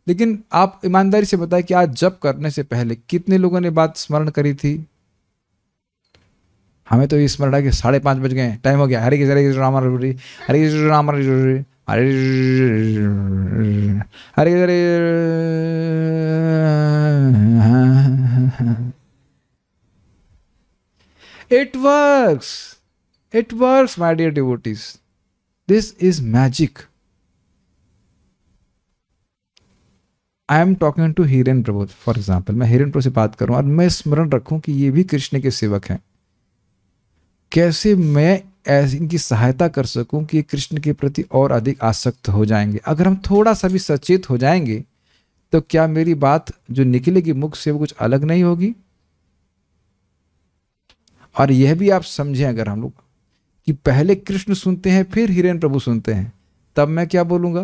लेकिन आप ईमानदारी से बताएं कि आज जब करने से पहले कितने लोगों ने बात स्मरण करी थी हमें तो स्मरण रहा कि साढ़े पाँच बज गए टाइम हो गया Hare Krishna Hare Krishna Ram Hare Krishna Ram Hare Hare Hare Hare it works it works my dear devotees this I am talking to Hiran Prabhu for example मैं हिरेन प्रभु से बात करूं और मैं स्मरण रखूं कि ये भी कृष्ण के सेवक हैं कैसे मैं ऐसे इनकी सहायता कर सकूं कि कृष्ण के प्रति और अधिक आसक्त हो जाएंगे अगर हम थोड़ा सा भी सचेत हो जाएंगे तो क्या मेरी बात जो निकलेगी मुख से वो कुछ अलग नहीं होगी और यह भी आप समझें अगर हम लोग कि पहले कृष्ण सुनते हैं फिर हिरेन प्रभु सुनते हैं तब मैं क्या बोलूंगा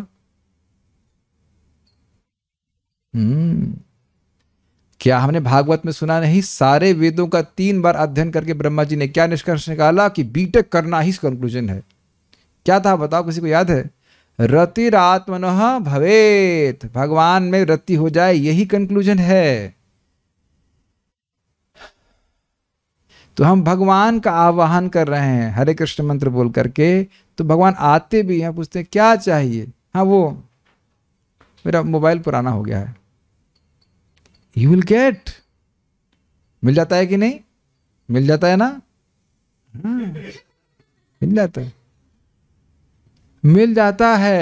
हम्म क्या हमने भागवत में सुना नहीं सारे वेदों का तीन बार अध्ययन करके ब्रह्मा जी ने क्या निष्कर्ष निकाला कि बीटेक करना ही कंक्लूजन है क्या था बताओ किसी को याद है रतिरात्मन भवेत भगवान में रति हो जाए यही कंक्लूजन है तो हम भगवान का आवाहन कर रहे हैं हरे कृष्ण मंत्र बोल करके तो भगवान आते भी हैं पूछते हैं क्या चाहिए हाँ वो मेरा मोबाइल पुराना हो गया है यू विल गेट मिल जाता है कि नहीं मिल जाता है ना हम्म। मिल जाता है मिल जाता है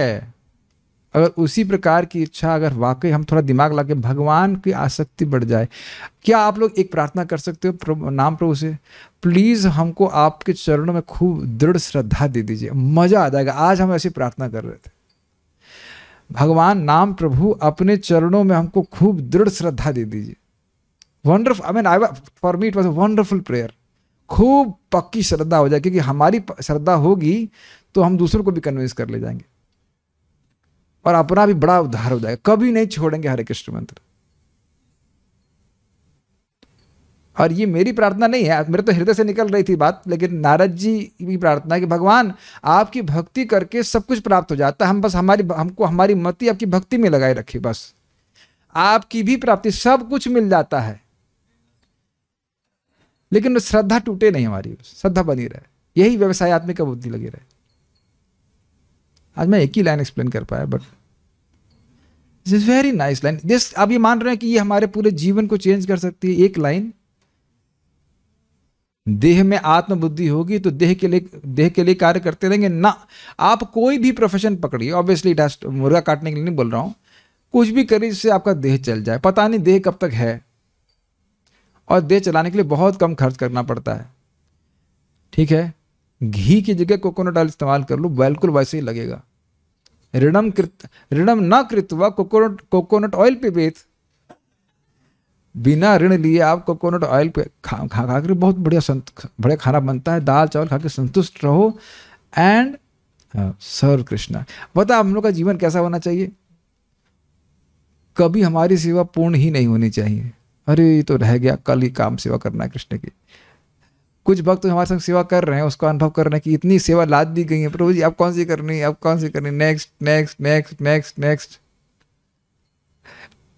अगर उसी प्रकार की इच्छा अगर वाकई हम थोड़ा दिमाग लगे भगवान की आसक्ति बढ़ जाए क्या आप लोग एक प्रार्थना कर सकते हो प्रभु, नाम प्रभु से प्लीज़ हमको आपके चरणों में खूब दृढ़ श्रद्धा दे दीजिए मज़ा आ जाएगा आज हम ऐसी प्रार्थना कर रहे थे भगवान नाम प्रभु अपने चरणों में हमको खूब दृढ़ श्रद्धा दे दीजिए wonderful I mean I for me it was a wonderful prayer खूब पक्की श्रद्धा हो जाए क्योंकि हमारी श्रद्धा होगी तो हम दूसरों को भी कन्विंस कर ले जाएंगे और अपना भी बड़ा उद्धार हो जाएगा कभी नहीं छोड़ेंगे हरे कृष्ण मंत्र और ये मेरी प्रार्थना नहीं है मेरे तो हृदय से निकल रही थी बात लेकिन नारद जी की प्रार्थना कि भगवान आपकी भक्ति करके सब कुछ प्राप्त हो जाता है हम बस हमारी हमको हमारी मति आपकी भक्ति में लगाए रखी बस आपकी भी प्राप्ति सब कुछ मिल जाता है लेकिन श्रद्धा टूटे नहीं हमारी श्रद्धा बनी रहे यही व्यवसाय आत्मिक बुद्धि लगी रहे आज मैं एक ही लाइन एक्सप्लेन कर पाया but this is very nice line this आप ये मान रहे हैं कि ये हमारे पूरे जीवन को चेंज कर सकती है एक लाइन देह में आत्मबुद्धि होगी तो देह के लिए देह के लिए कार्य करते रहेंगे ना आप कोई भी प्रोफेशन पकड़िए ऑब्वियसली डस्ट मुर्गा काटने के लिए नहीं बोल रहा हूं कुछ भी करिए जिससे आपका देह चल जाए पता नहीं देह कब तक है और देह चलाने के लिए बहुत कम खर्च करना पड़ता है ठीक है घी की जगह कोकोनट ऑयल इस्तेमाल कर लो बिल्कुल वैसे ही लगेगा ऋणम कृत ऋणम न कृतवा कोकोनट कोकोनट ऑयल पे बेथ बिना ऋण लिए आप कोकोनट ऑयल पे खा खा करके बहुत बढ़िया संत बढ़िया खाना बनता है दाल चावल खा के संतुष्ट रहो एंड सर्व कृष्णा बता हम लोग का जीवन कैसा होना चाहिए कभी हमारी सेवा पूर्ण ही नहीं होनी चाहिए अरे तो रह गया कल ही काम सेवा करना है कृष्ण की कुछ भक्त तो हमारे संग सेवा कर रहे हैं उसका अनुभव कर रहे हैं कि इतनी सेवा लाद दी गई है प्रभु जी अब कौन सी करनी है अब कौन सी करनी next next next next next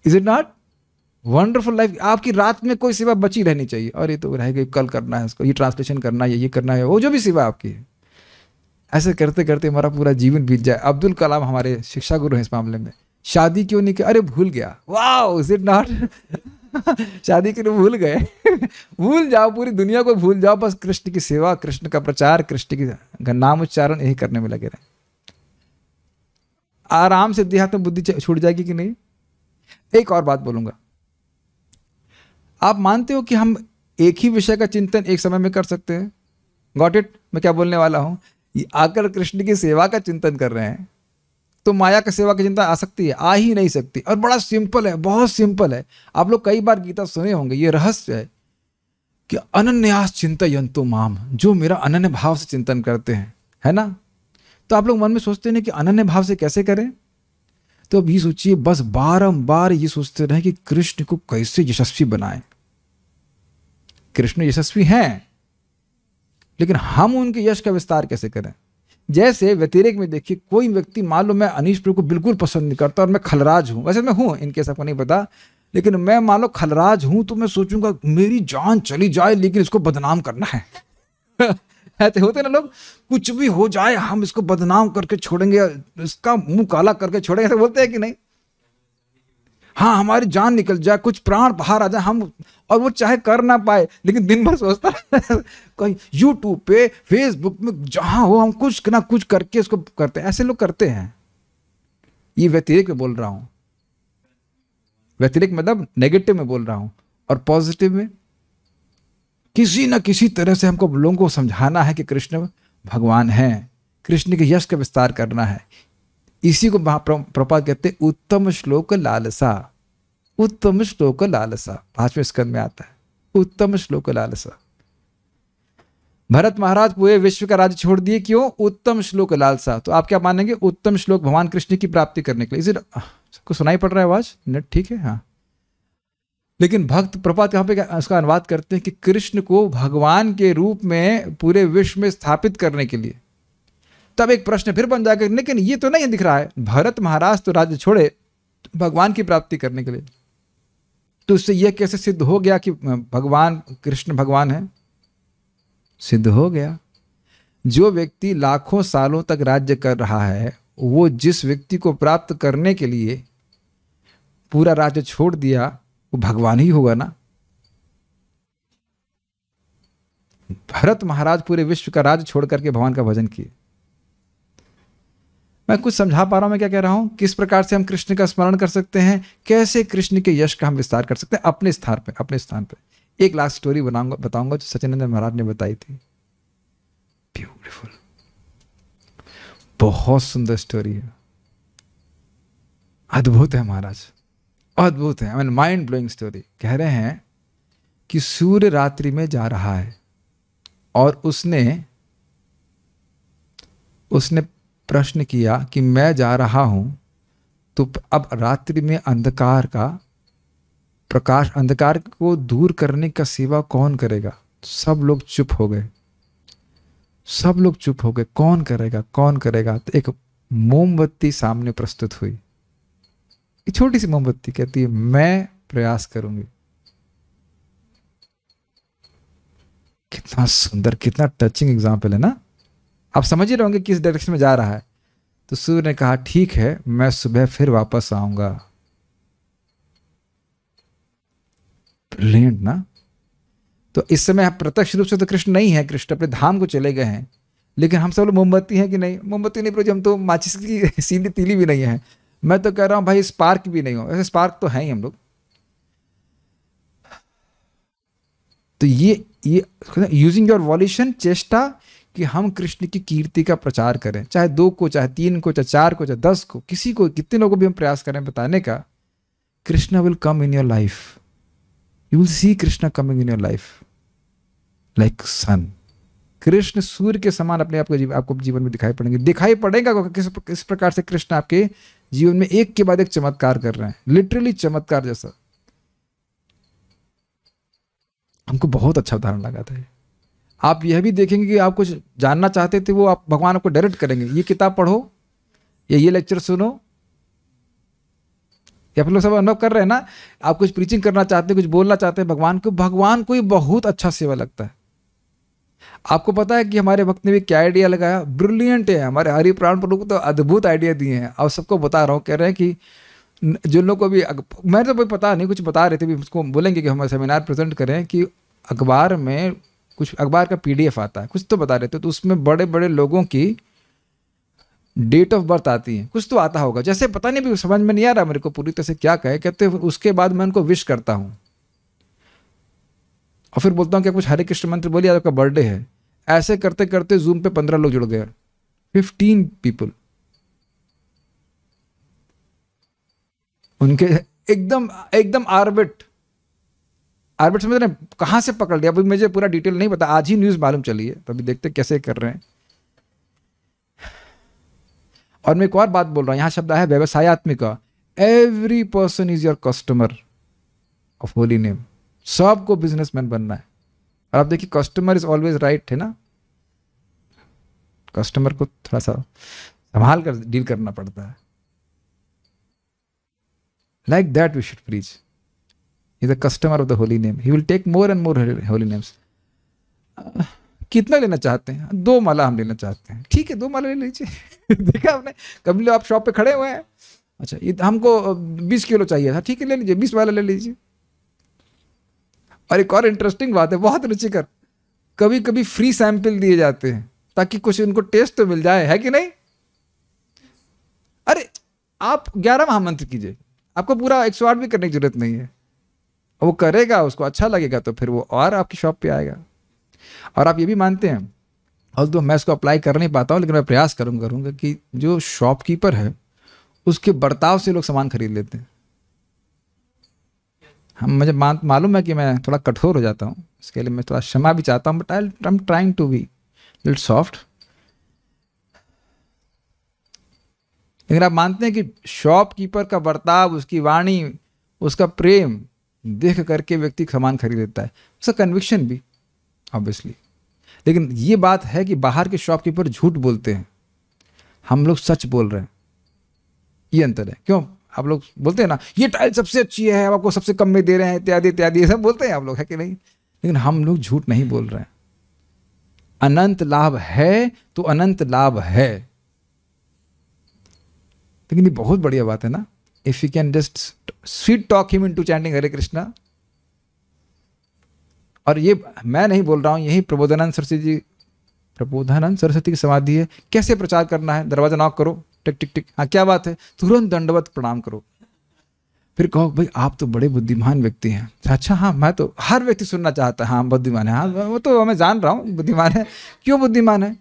is it not wonderful life आपकी रात में कोई सेवा बची रहनी चाहिए और ये तो रह गई कल करना है उसको ये ट्रांसलेशन करना है ये करना है वो जो भी सेवा आपकी है ऐसे करते करते हमारा पूरा जीवन बीत जाए अब्दुल कलाम हमारे शिक्षा गुरु हैं इस मामले में शादी क्यों नहीं की अरे भूल गया वाह इज इट नॉट शादी के लिए भूल गए भूल जाओ पूरी दुनिया को भूल जाओ बस कृष्ण की सेवा कृष्ण का प्रचार कृष्ण की नाम उच्चारण यही करने में लगे रहे आराम से देहात्म बुद्धि छूट जाएगी कि नहीं एक और बात बोलूंगा आप मानते हो कि हम एक ही विषय का चिंतन एक समय में कर सकते हैं गॉट इट मैं क्या बोलने वाला हूँ आकर कृष्ण की सेवा का चिंतन कर रहे हैं तो माया का सेवा की चिंता आ सकती है आ ही नहीं सकती और बड़ा सिंपल है बहुत सिंपल है आप लोग कई बार गीता सुने होंगे ये रहस्य है कि अनन्यास चिंता यंतु माम जो मेरा अनन्य भाव से चिंतन करते हैं है ना तो आप लोग मन में सोचते हैं कि अनन्य भाव से कैसे करें तो अब ये सोचिए बस बारंबार ये सोचते रहे कि कृष्ण को कैसे यशस्वी बनाएं कृष्ण यशस्वी हैं लेकिन हम उनके यश का विस्तार कैसे करें जैसे व्यतिरिक में देखिए कोई व्यक्ति मान लो मैं अनिश प्रभु को बिल्कुल पसंद नहीं करता और मैं खलराज हूं वैसे मैं हूं इनके सबको नहीं पता लेकिन मैं मान लो खलराज हूं तो मैं सोचूंगा मेरी जान चली जाए लेकिन इसको बदनाम करना है ऐसे होते ना लोग कुछ भी हो जाए हम इसको बदनाम करके छोड़ेंगे इसका मुंह काला करके छोड़ेंगे ऐसे तो बोलते हैं कि नहीं हाँ हमारी जान निकल जाए कुछ प्राण बाहर आ जाए हम और वो चाहे कर ना पाए लेकिन दिन भर सोचता कहीं यूट्यूब पे फेसबुक में जहां हो हम कुछ ना कुछ करके उसको करते हैं ऐसे लोग करते हैं ये व्यतिरिक्त में बोल रहा हूं व्यतिरिक्त मतलब नेगेटिव में बोल रहा हूं और पॉजिटिव में किसी न किसी तरह से हमको लोगों को समझाना है कि कृष्ण भगवान हैं कृष्ण के यश का विस्तार करना है इसी को प्रपा कहते उत्तम श्लोक लालसा उत्तम श्लोक लालसा पांचवें स्कंद में आता है उत्तम श्लोक लालसा भरत महाराज पूरे विश्व का राज्य छोड़ दिए क्यों उत्तम श्लोक लालसा तो आप क्या मानेंगे उत्तम श्लोक भगवान कृष्ण की प्राप्ति करने के लिए इसे को सुनाई पड़ रहा है आवाज नेट ठीक है हाँ लेकिन भक्त प्रपात यहाँ पे उसका अनुवाद करते हैं कि कृष्ण को भगवान के रूप में पूरे विश्व में स्थापित करने के लिए तब एक प्रश्न फिर बन जाएगा लेकिन ये तो नहीं दिख रहा है भरत महाराज तो राज्य छोड़े भगवान की प्राप्ति करने के लिए तो उससे यह कैसे सिद्ध हो गया कि भगवान कृष्ण भगवान है सिद्ध हो गया जो व्यक्ति लाखों सालों तक राज्य कर रहा है वो जिस व्यक्ति को प्राप्त करने के लिए पूरा राज्य छोड़ दिया वो भगवान ही होगा ना भरत महाराज पूरे विश्व का राज छोड़ करके भगवान का भजन किए मैं कुछ समझा पा रहा हूं मैं क्या कह रहा हूं किस प्रकार से हम कृष्ण का स्मरण कर सकते हैं कैसे कृष्ण के यश का हम विस्तार कर सकते हैं अपने स्थान पर अपने स्थान पर एक लास्ट स्टोरी बनाऊंगा बताऊंगा जो सचिन महाराज ने बताई थी ब्यूटीफुल बहुत सुंदर स्टोरी है अद्भुत है महाराज अद्भुत है मैंने माइंड ब्लोइंग स्टोरी कह रहे हैं कि सूर्य रात्रि में जा रहा है और उसने उसने प्रश्न किया कि मैं जा रहा हूं तो अब रात्रि में अंधकार का प्रकाश अंधकार को दूर करने का सेवा कौन करेगा सब लोग चुप हो गए सब लोग चुप हो गए कौन करेगा कौन करेगा तो एक मोमबत्ती सामने प्रस्तुत हुई छोटी सी मोमबत्ती कहती है मैं प्रयास करूंगी कितना सुंदर कितना टचिंग एग्जाम्पल है ना आप समझ ही रहोगे किस डायरेक्शन में जा रहा है तो सूर्य ने कहा ठीक है मैं सुबह फिर वापस आऊंगा ब्रिलियंट ना तो इस समय प्रत्यक्ष रूप से तो कृष्ण नहीं है कृष्ण अपने धाम को चले गए हैं लेकिन हम सब लोग मोमबत्ती हैं कि नहीं मोमबत्ती नहीं प्रभु हम तो माचिस की सीधी तीली भी नहीं है मैं तो कह रहा हूं भाई स्पार्क भी नहीं हो वैसे स्पार्क तो है ही हम लोग तो ये ये यूजिंग योर वॉल्यूशन चेष्टा कि हम कृष्ण की कीर्ति का प्रचार करें चाहे दो को चाहे तीन को चाहे चार को चाहे दस को किसी को कितने लोगों को भी हम प्रयास करें बताने का Krishna will come in your life you will see Krishna coming in your life like sun Krishna सूर्य के समान अपने आपको जीवन, आपको जीवन में दिखाई पड़ेंगे दिखाई पड़ेगा किस किस प्रकार से कृष्ण आपके जीवन में एक के बाद एक चमत्कार कर रहे हैं लिटरली चमत्कार जैसा हमको बहुत अच्छा उदाहरण लगा था आप यह भी देखेंगे कि आप कुछ जानना चाहते थे वो आप भगवान आपको डायरेक्ट करेंगे ये किताब पढ़ो या ये लेक्चर सुनो या फिर लोग सब अनुभव कर रहे हैं ना आप कुछ प्रीचिंग करना चाहते हैं कुछ बोलना चाहते हैं भगवान को भगवान को ही बहुत अच्छा सेवा लगता है आपको पता है कि हमारे वक्त ने भी क्या आइडिया लगाया ब्रिलियंट है हमारे हरि प्राण प्रभु को तो अद्भुत आइडिया दिए हैं और सबको बता रहा हूँ कह रहे हैं कि जिन लोग को भी मैं तो कोई पता नहीं कुछ बता रहे थे भी उसको बोलेंगे कि हमारे सेमिनार प्रेजेंट करें कि अखबार में कुछ अखबार का पीडीएफ आता है कुछ तो बता रहे थे तो उसमें बड़े बड़े लोगों की डेट ऑफ बर्थ आती है कुछ तो आता होगा जैसे पता नहीं भी समझ में नहीं आ रहा मेरे को पूरी तरह से क्या कहे कहते उसके बाद मैं उनको विश करता हूँ और फिर बोलता हूँ कि कुछ हरे कृष्ण मंत्र बोलिए आपका बर्थडे है ऐसे करते करते जूम पे पंद्रह लोग जुड़ गए फिफ्टीन पीपल उनके एकदम एकदम आर्बिट आर्बिट समझ रहे कहां से पकड़ लिया अभी मुझे पूरा डिटेल नहीं पता आज ही न्यूज़ मालूम चली है तो अभी देखते कैसे कर रहे हैं और मैं एक और बात बोल रहा हूं यहां शब्द है व्यवसायत्मिक every person is your customer of holy name सबको बिजनेसमैन बनना है और आप देखिए कस्टमर इज ऑलवेज राइट है ना कस्टमर को थोड़ा सा संभाल कर डील करना पड़ता है like that we should preach is the customer of the holy name he will take more and more holy names कितना लेना चाहते हैं दो माला हम लेना चाहते हैं ठीक है दो माला ले लीजिए देखा आपने कभी आप शॉप पे खड़े हुए हैं अच्छा ये हमको बीस किलो चाहिए था ठीक है ले लीजिए बीस वाला ले लीजिए और एक और इंटरेस्टिंग बात है बहुत रुचिकर कभी कभी फ्री सैंपल दिए जाते हैं ताकि कुछ उनको टेस्ट तो मिल जाए है कि नहीं अरे आप ग्यारह महामंत्र कीजिए आपको पूरा एक सौ आठ भी करने की जरूरत नहीं है वो करेगा उसको अच्छा लगेगा तो फिर वो और आपकी शॉप पे आएगा और आप ये भी मानते हैं और तो मैं इसको अप्लाई कर नहीं पाता हूँ लेकिन मैं प्रयास करूँगा करूँगा कि जो शॉपकीपर है उसके बर्ताव से लोग सामान खरीद लेते हैं हम मुझे मालूम है कि मैं थोड़ा कठोर हो जाता हूँ इसके लिए मैं थोड़ा क्षमा भी चाहता हूँ but I am trying to be little soft लेकिन आप मानते हैं कि शॉपकीपर का बर्ताव उसकी वाणी उसका प्रेम देख करके व्यक्ति सामान खरीद लेता है उसका कन्विक्शन भी ऑब्वियसली लेकिन ये बात है कि बाहर के शॉपकीपर झूठ बोलते हैं हम लोग सच बोल रहे हैं ये अंतर है क्यों आप लोग बोलते हैं ना ये टाइल सबसे अच्छी है हम आपको सबसे कम में दे रहे हैं इत्यादि इत्यादि ये सब बोलते हैं आप लोग है कि नहीं लेकिन हम लोग झूठ नहीं बोल रहे हैं अनंत लाभ है तो अनंत लाभ है लेकिन ये बहुत बढ़िया बात है ना if you can just sweet talk him into chanting Hare Krishna और ये मैं नहीं बोल रहा हूं यही प्रबोधानंद सरस्वती जी प्रबोधानंद सरस्वती की समाधि है कैसे प्रचार करना है दरवाजा नॉक करो टिक टिक टिक हाँ क्या बात है तुरंत दंडवत प्रणाम करो फिर कहो भाई आप तो बड़े बुद्धिमान व्यक्ति हैं अच्छा हाँ मैं तो हर व्यक्ति सुनना चाहता है हाँ बुद्धिमान है हाँ वो तो मैं जान रहा हूँ बुद्धिमान है क्यों बुद्धिमान है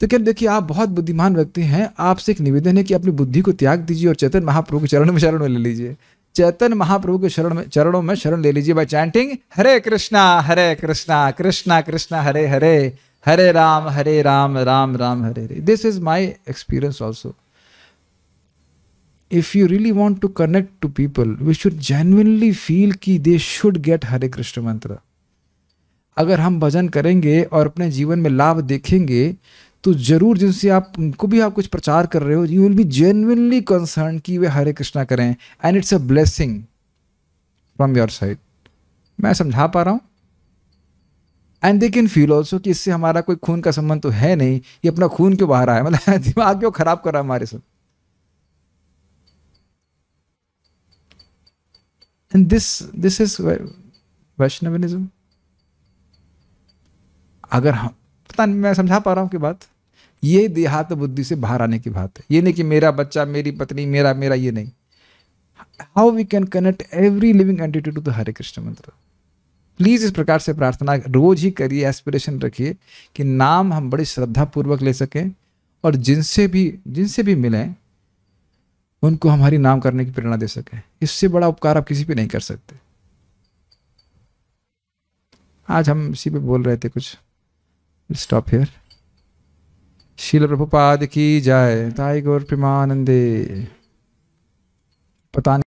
तो क्या देखिए आप बहुत बुद्धिमान व्यक्ति हैं आपसे एक निवेदन है कि अपनी बुद्धि को त्याग दीजिए और चैतन्य महाप्रभु के चरण में शरण में ले लीजिए चैतन महाप्रभु के शरण में चरणों में शरण ले लीजिए by chanting Hare Krishna Hare Krishna Krishna Krishna Hare Hare Hare Ram Hare Ram Ram Ram Hare Hare this is my experience also if you really want to connect to people we should genuinely feel कि they should get Hare Krishna mantra अगर हम भजन करेंगे और अपने जीवन में लाभ देखेंगे तो जरूर जिनसे आप उनको भी आप कुछ प्रचार कर रहे हो you will be genuinely concern कि वे हरे कृष्णा करें and it's a blessing from your side मैं समझा पा रहा हूँ and they can feel also कि इससे हमारा कोई खून का संबंध तो है नहीं ये अपना खून क्यों बाहर आया मतलब दिमाग क्यों खराब कर रहा है हमारे साथ and this this is Vaishnavism अगर हम पता नहीं मैं समझा पा रहा हूँ कि बात ये देहात बुद्धि से बाहर आने की बात है ये नहीं कि मेरा बच्चा मेरी पत्नी मेरा मेरा ये नहीं how we can connect every living entity to the Hare Krishna mantra please इस प्रकार से प्रार्थना रोज ही करिए एस्पिरेशन रखिए कि नाम हम बड़ी पूर्वक ले सकें और जिनसे भी जिनसे भी मिलें उनको हमारी नाम करने की प्रेरणा दे सकें इससे बड़ा उपकार आप किसी पे नहीं कर सकते आज हम इसी पे बोल रहे थे कुछ स्टॉप हियर शील प्रभुपाद की जाए ताई गौर प्रेमानंदे पता नहीं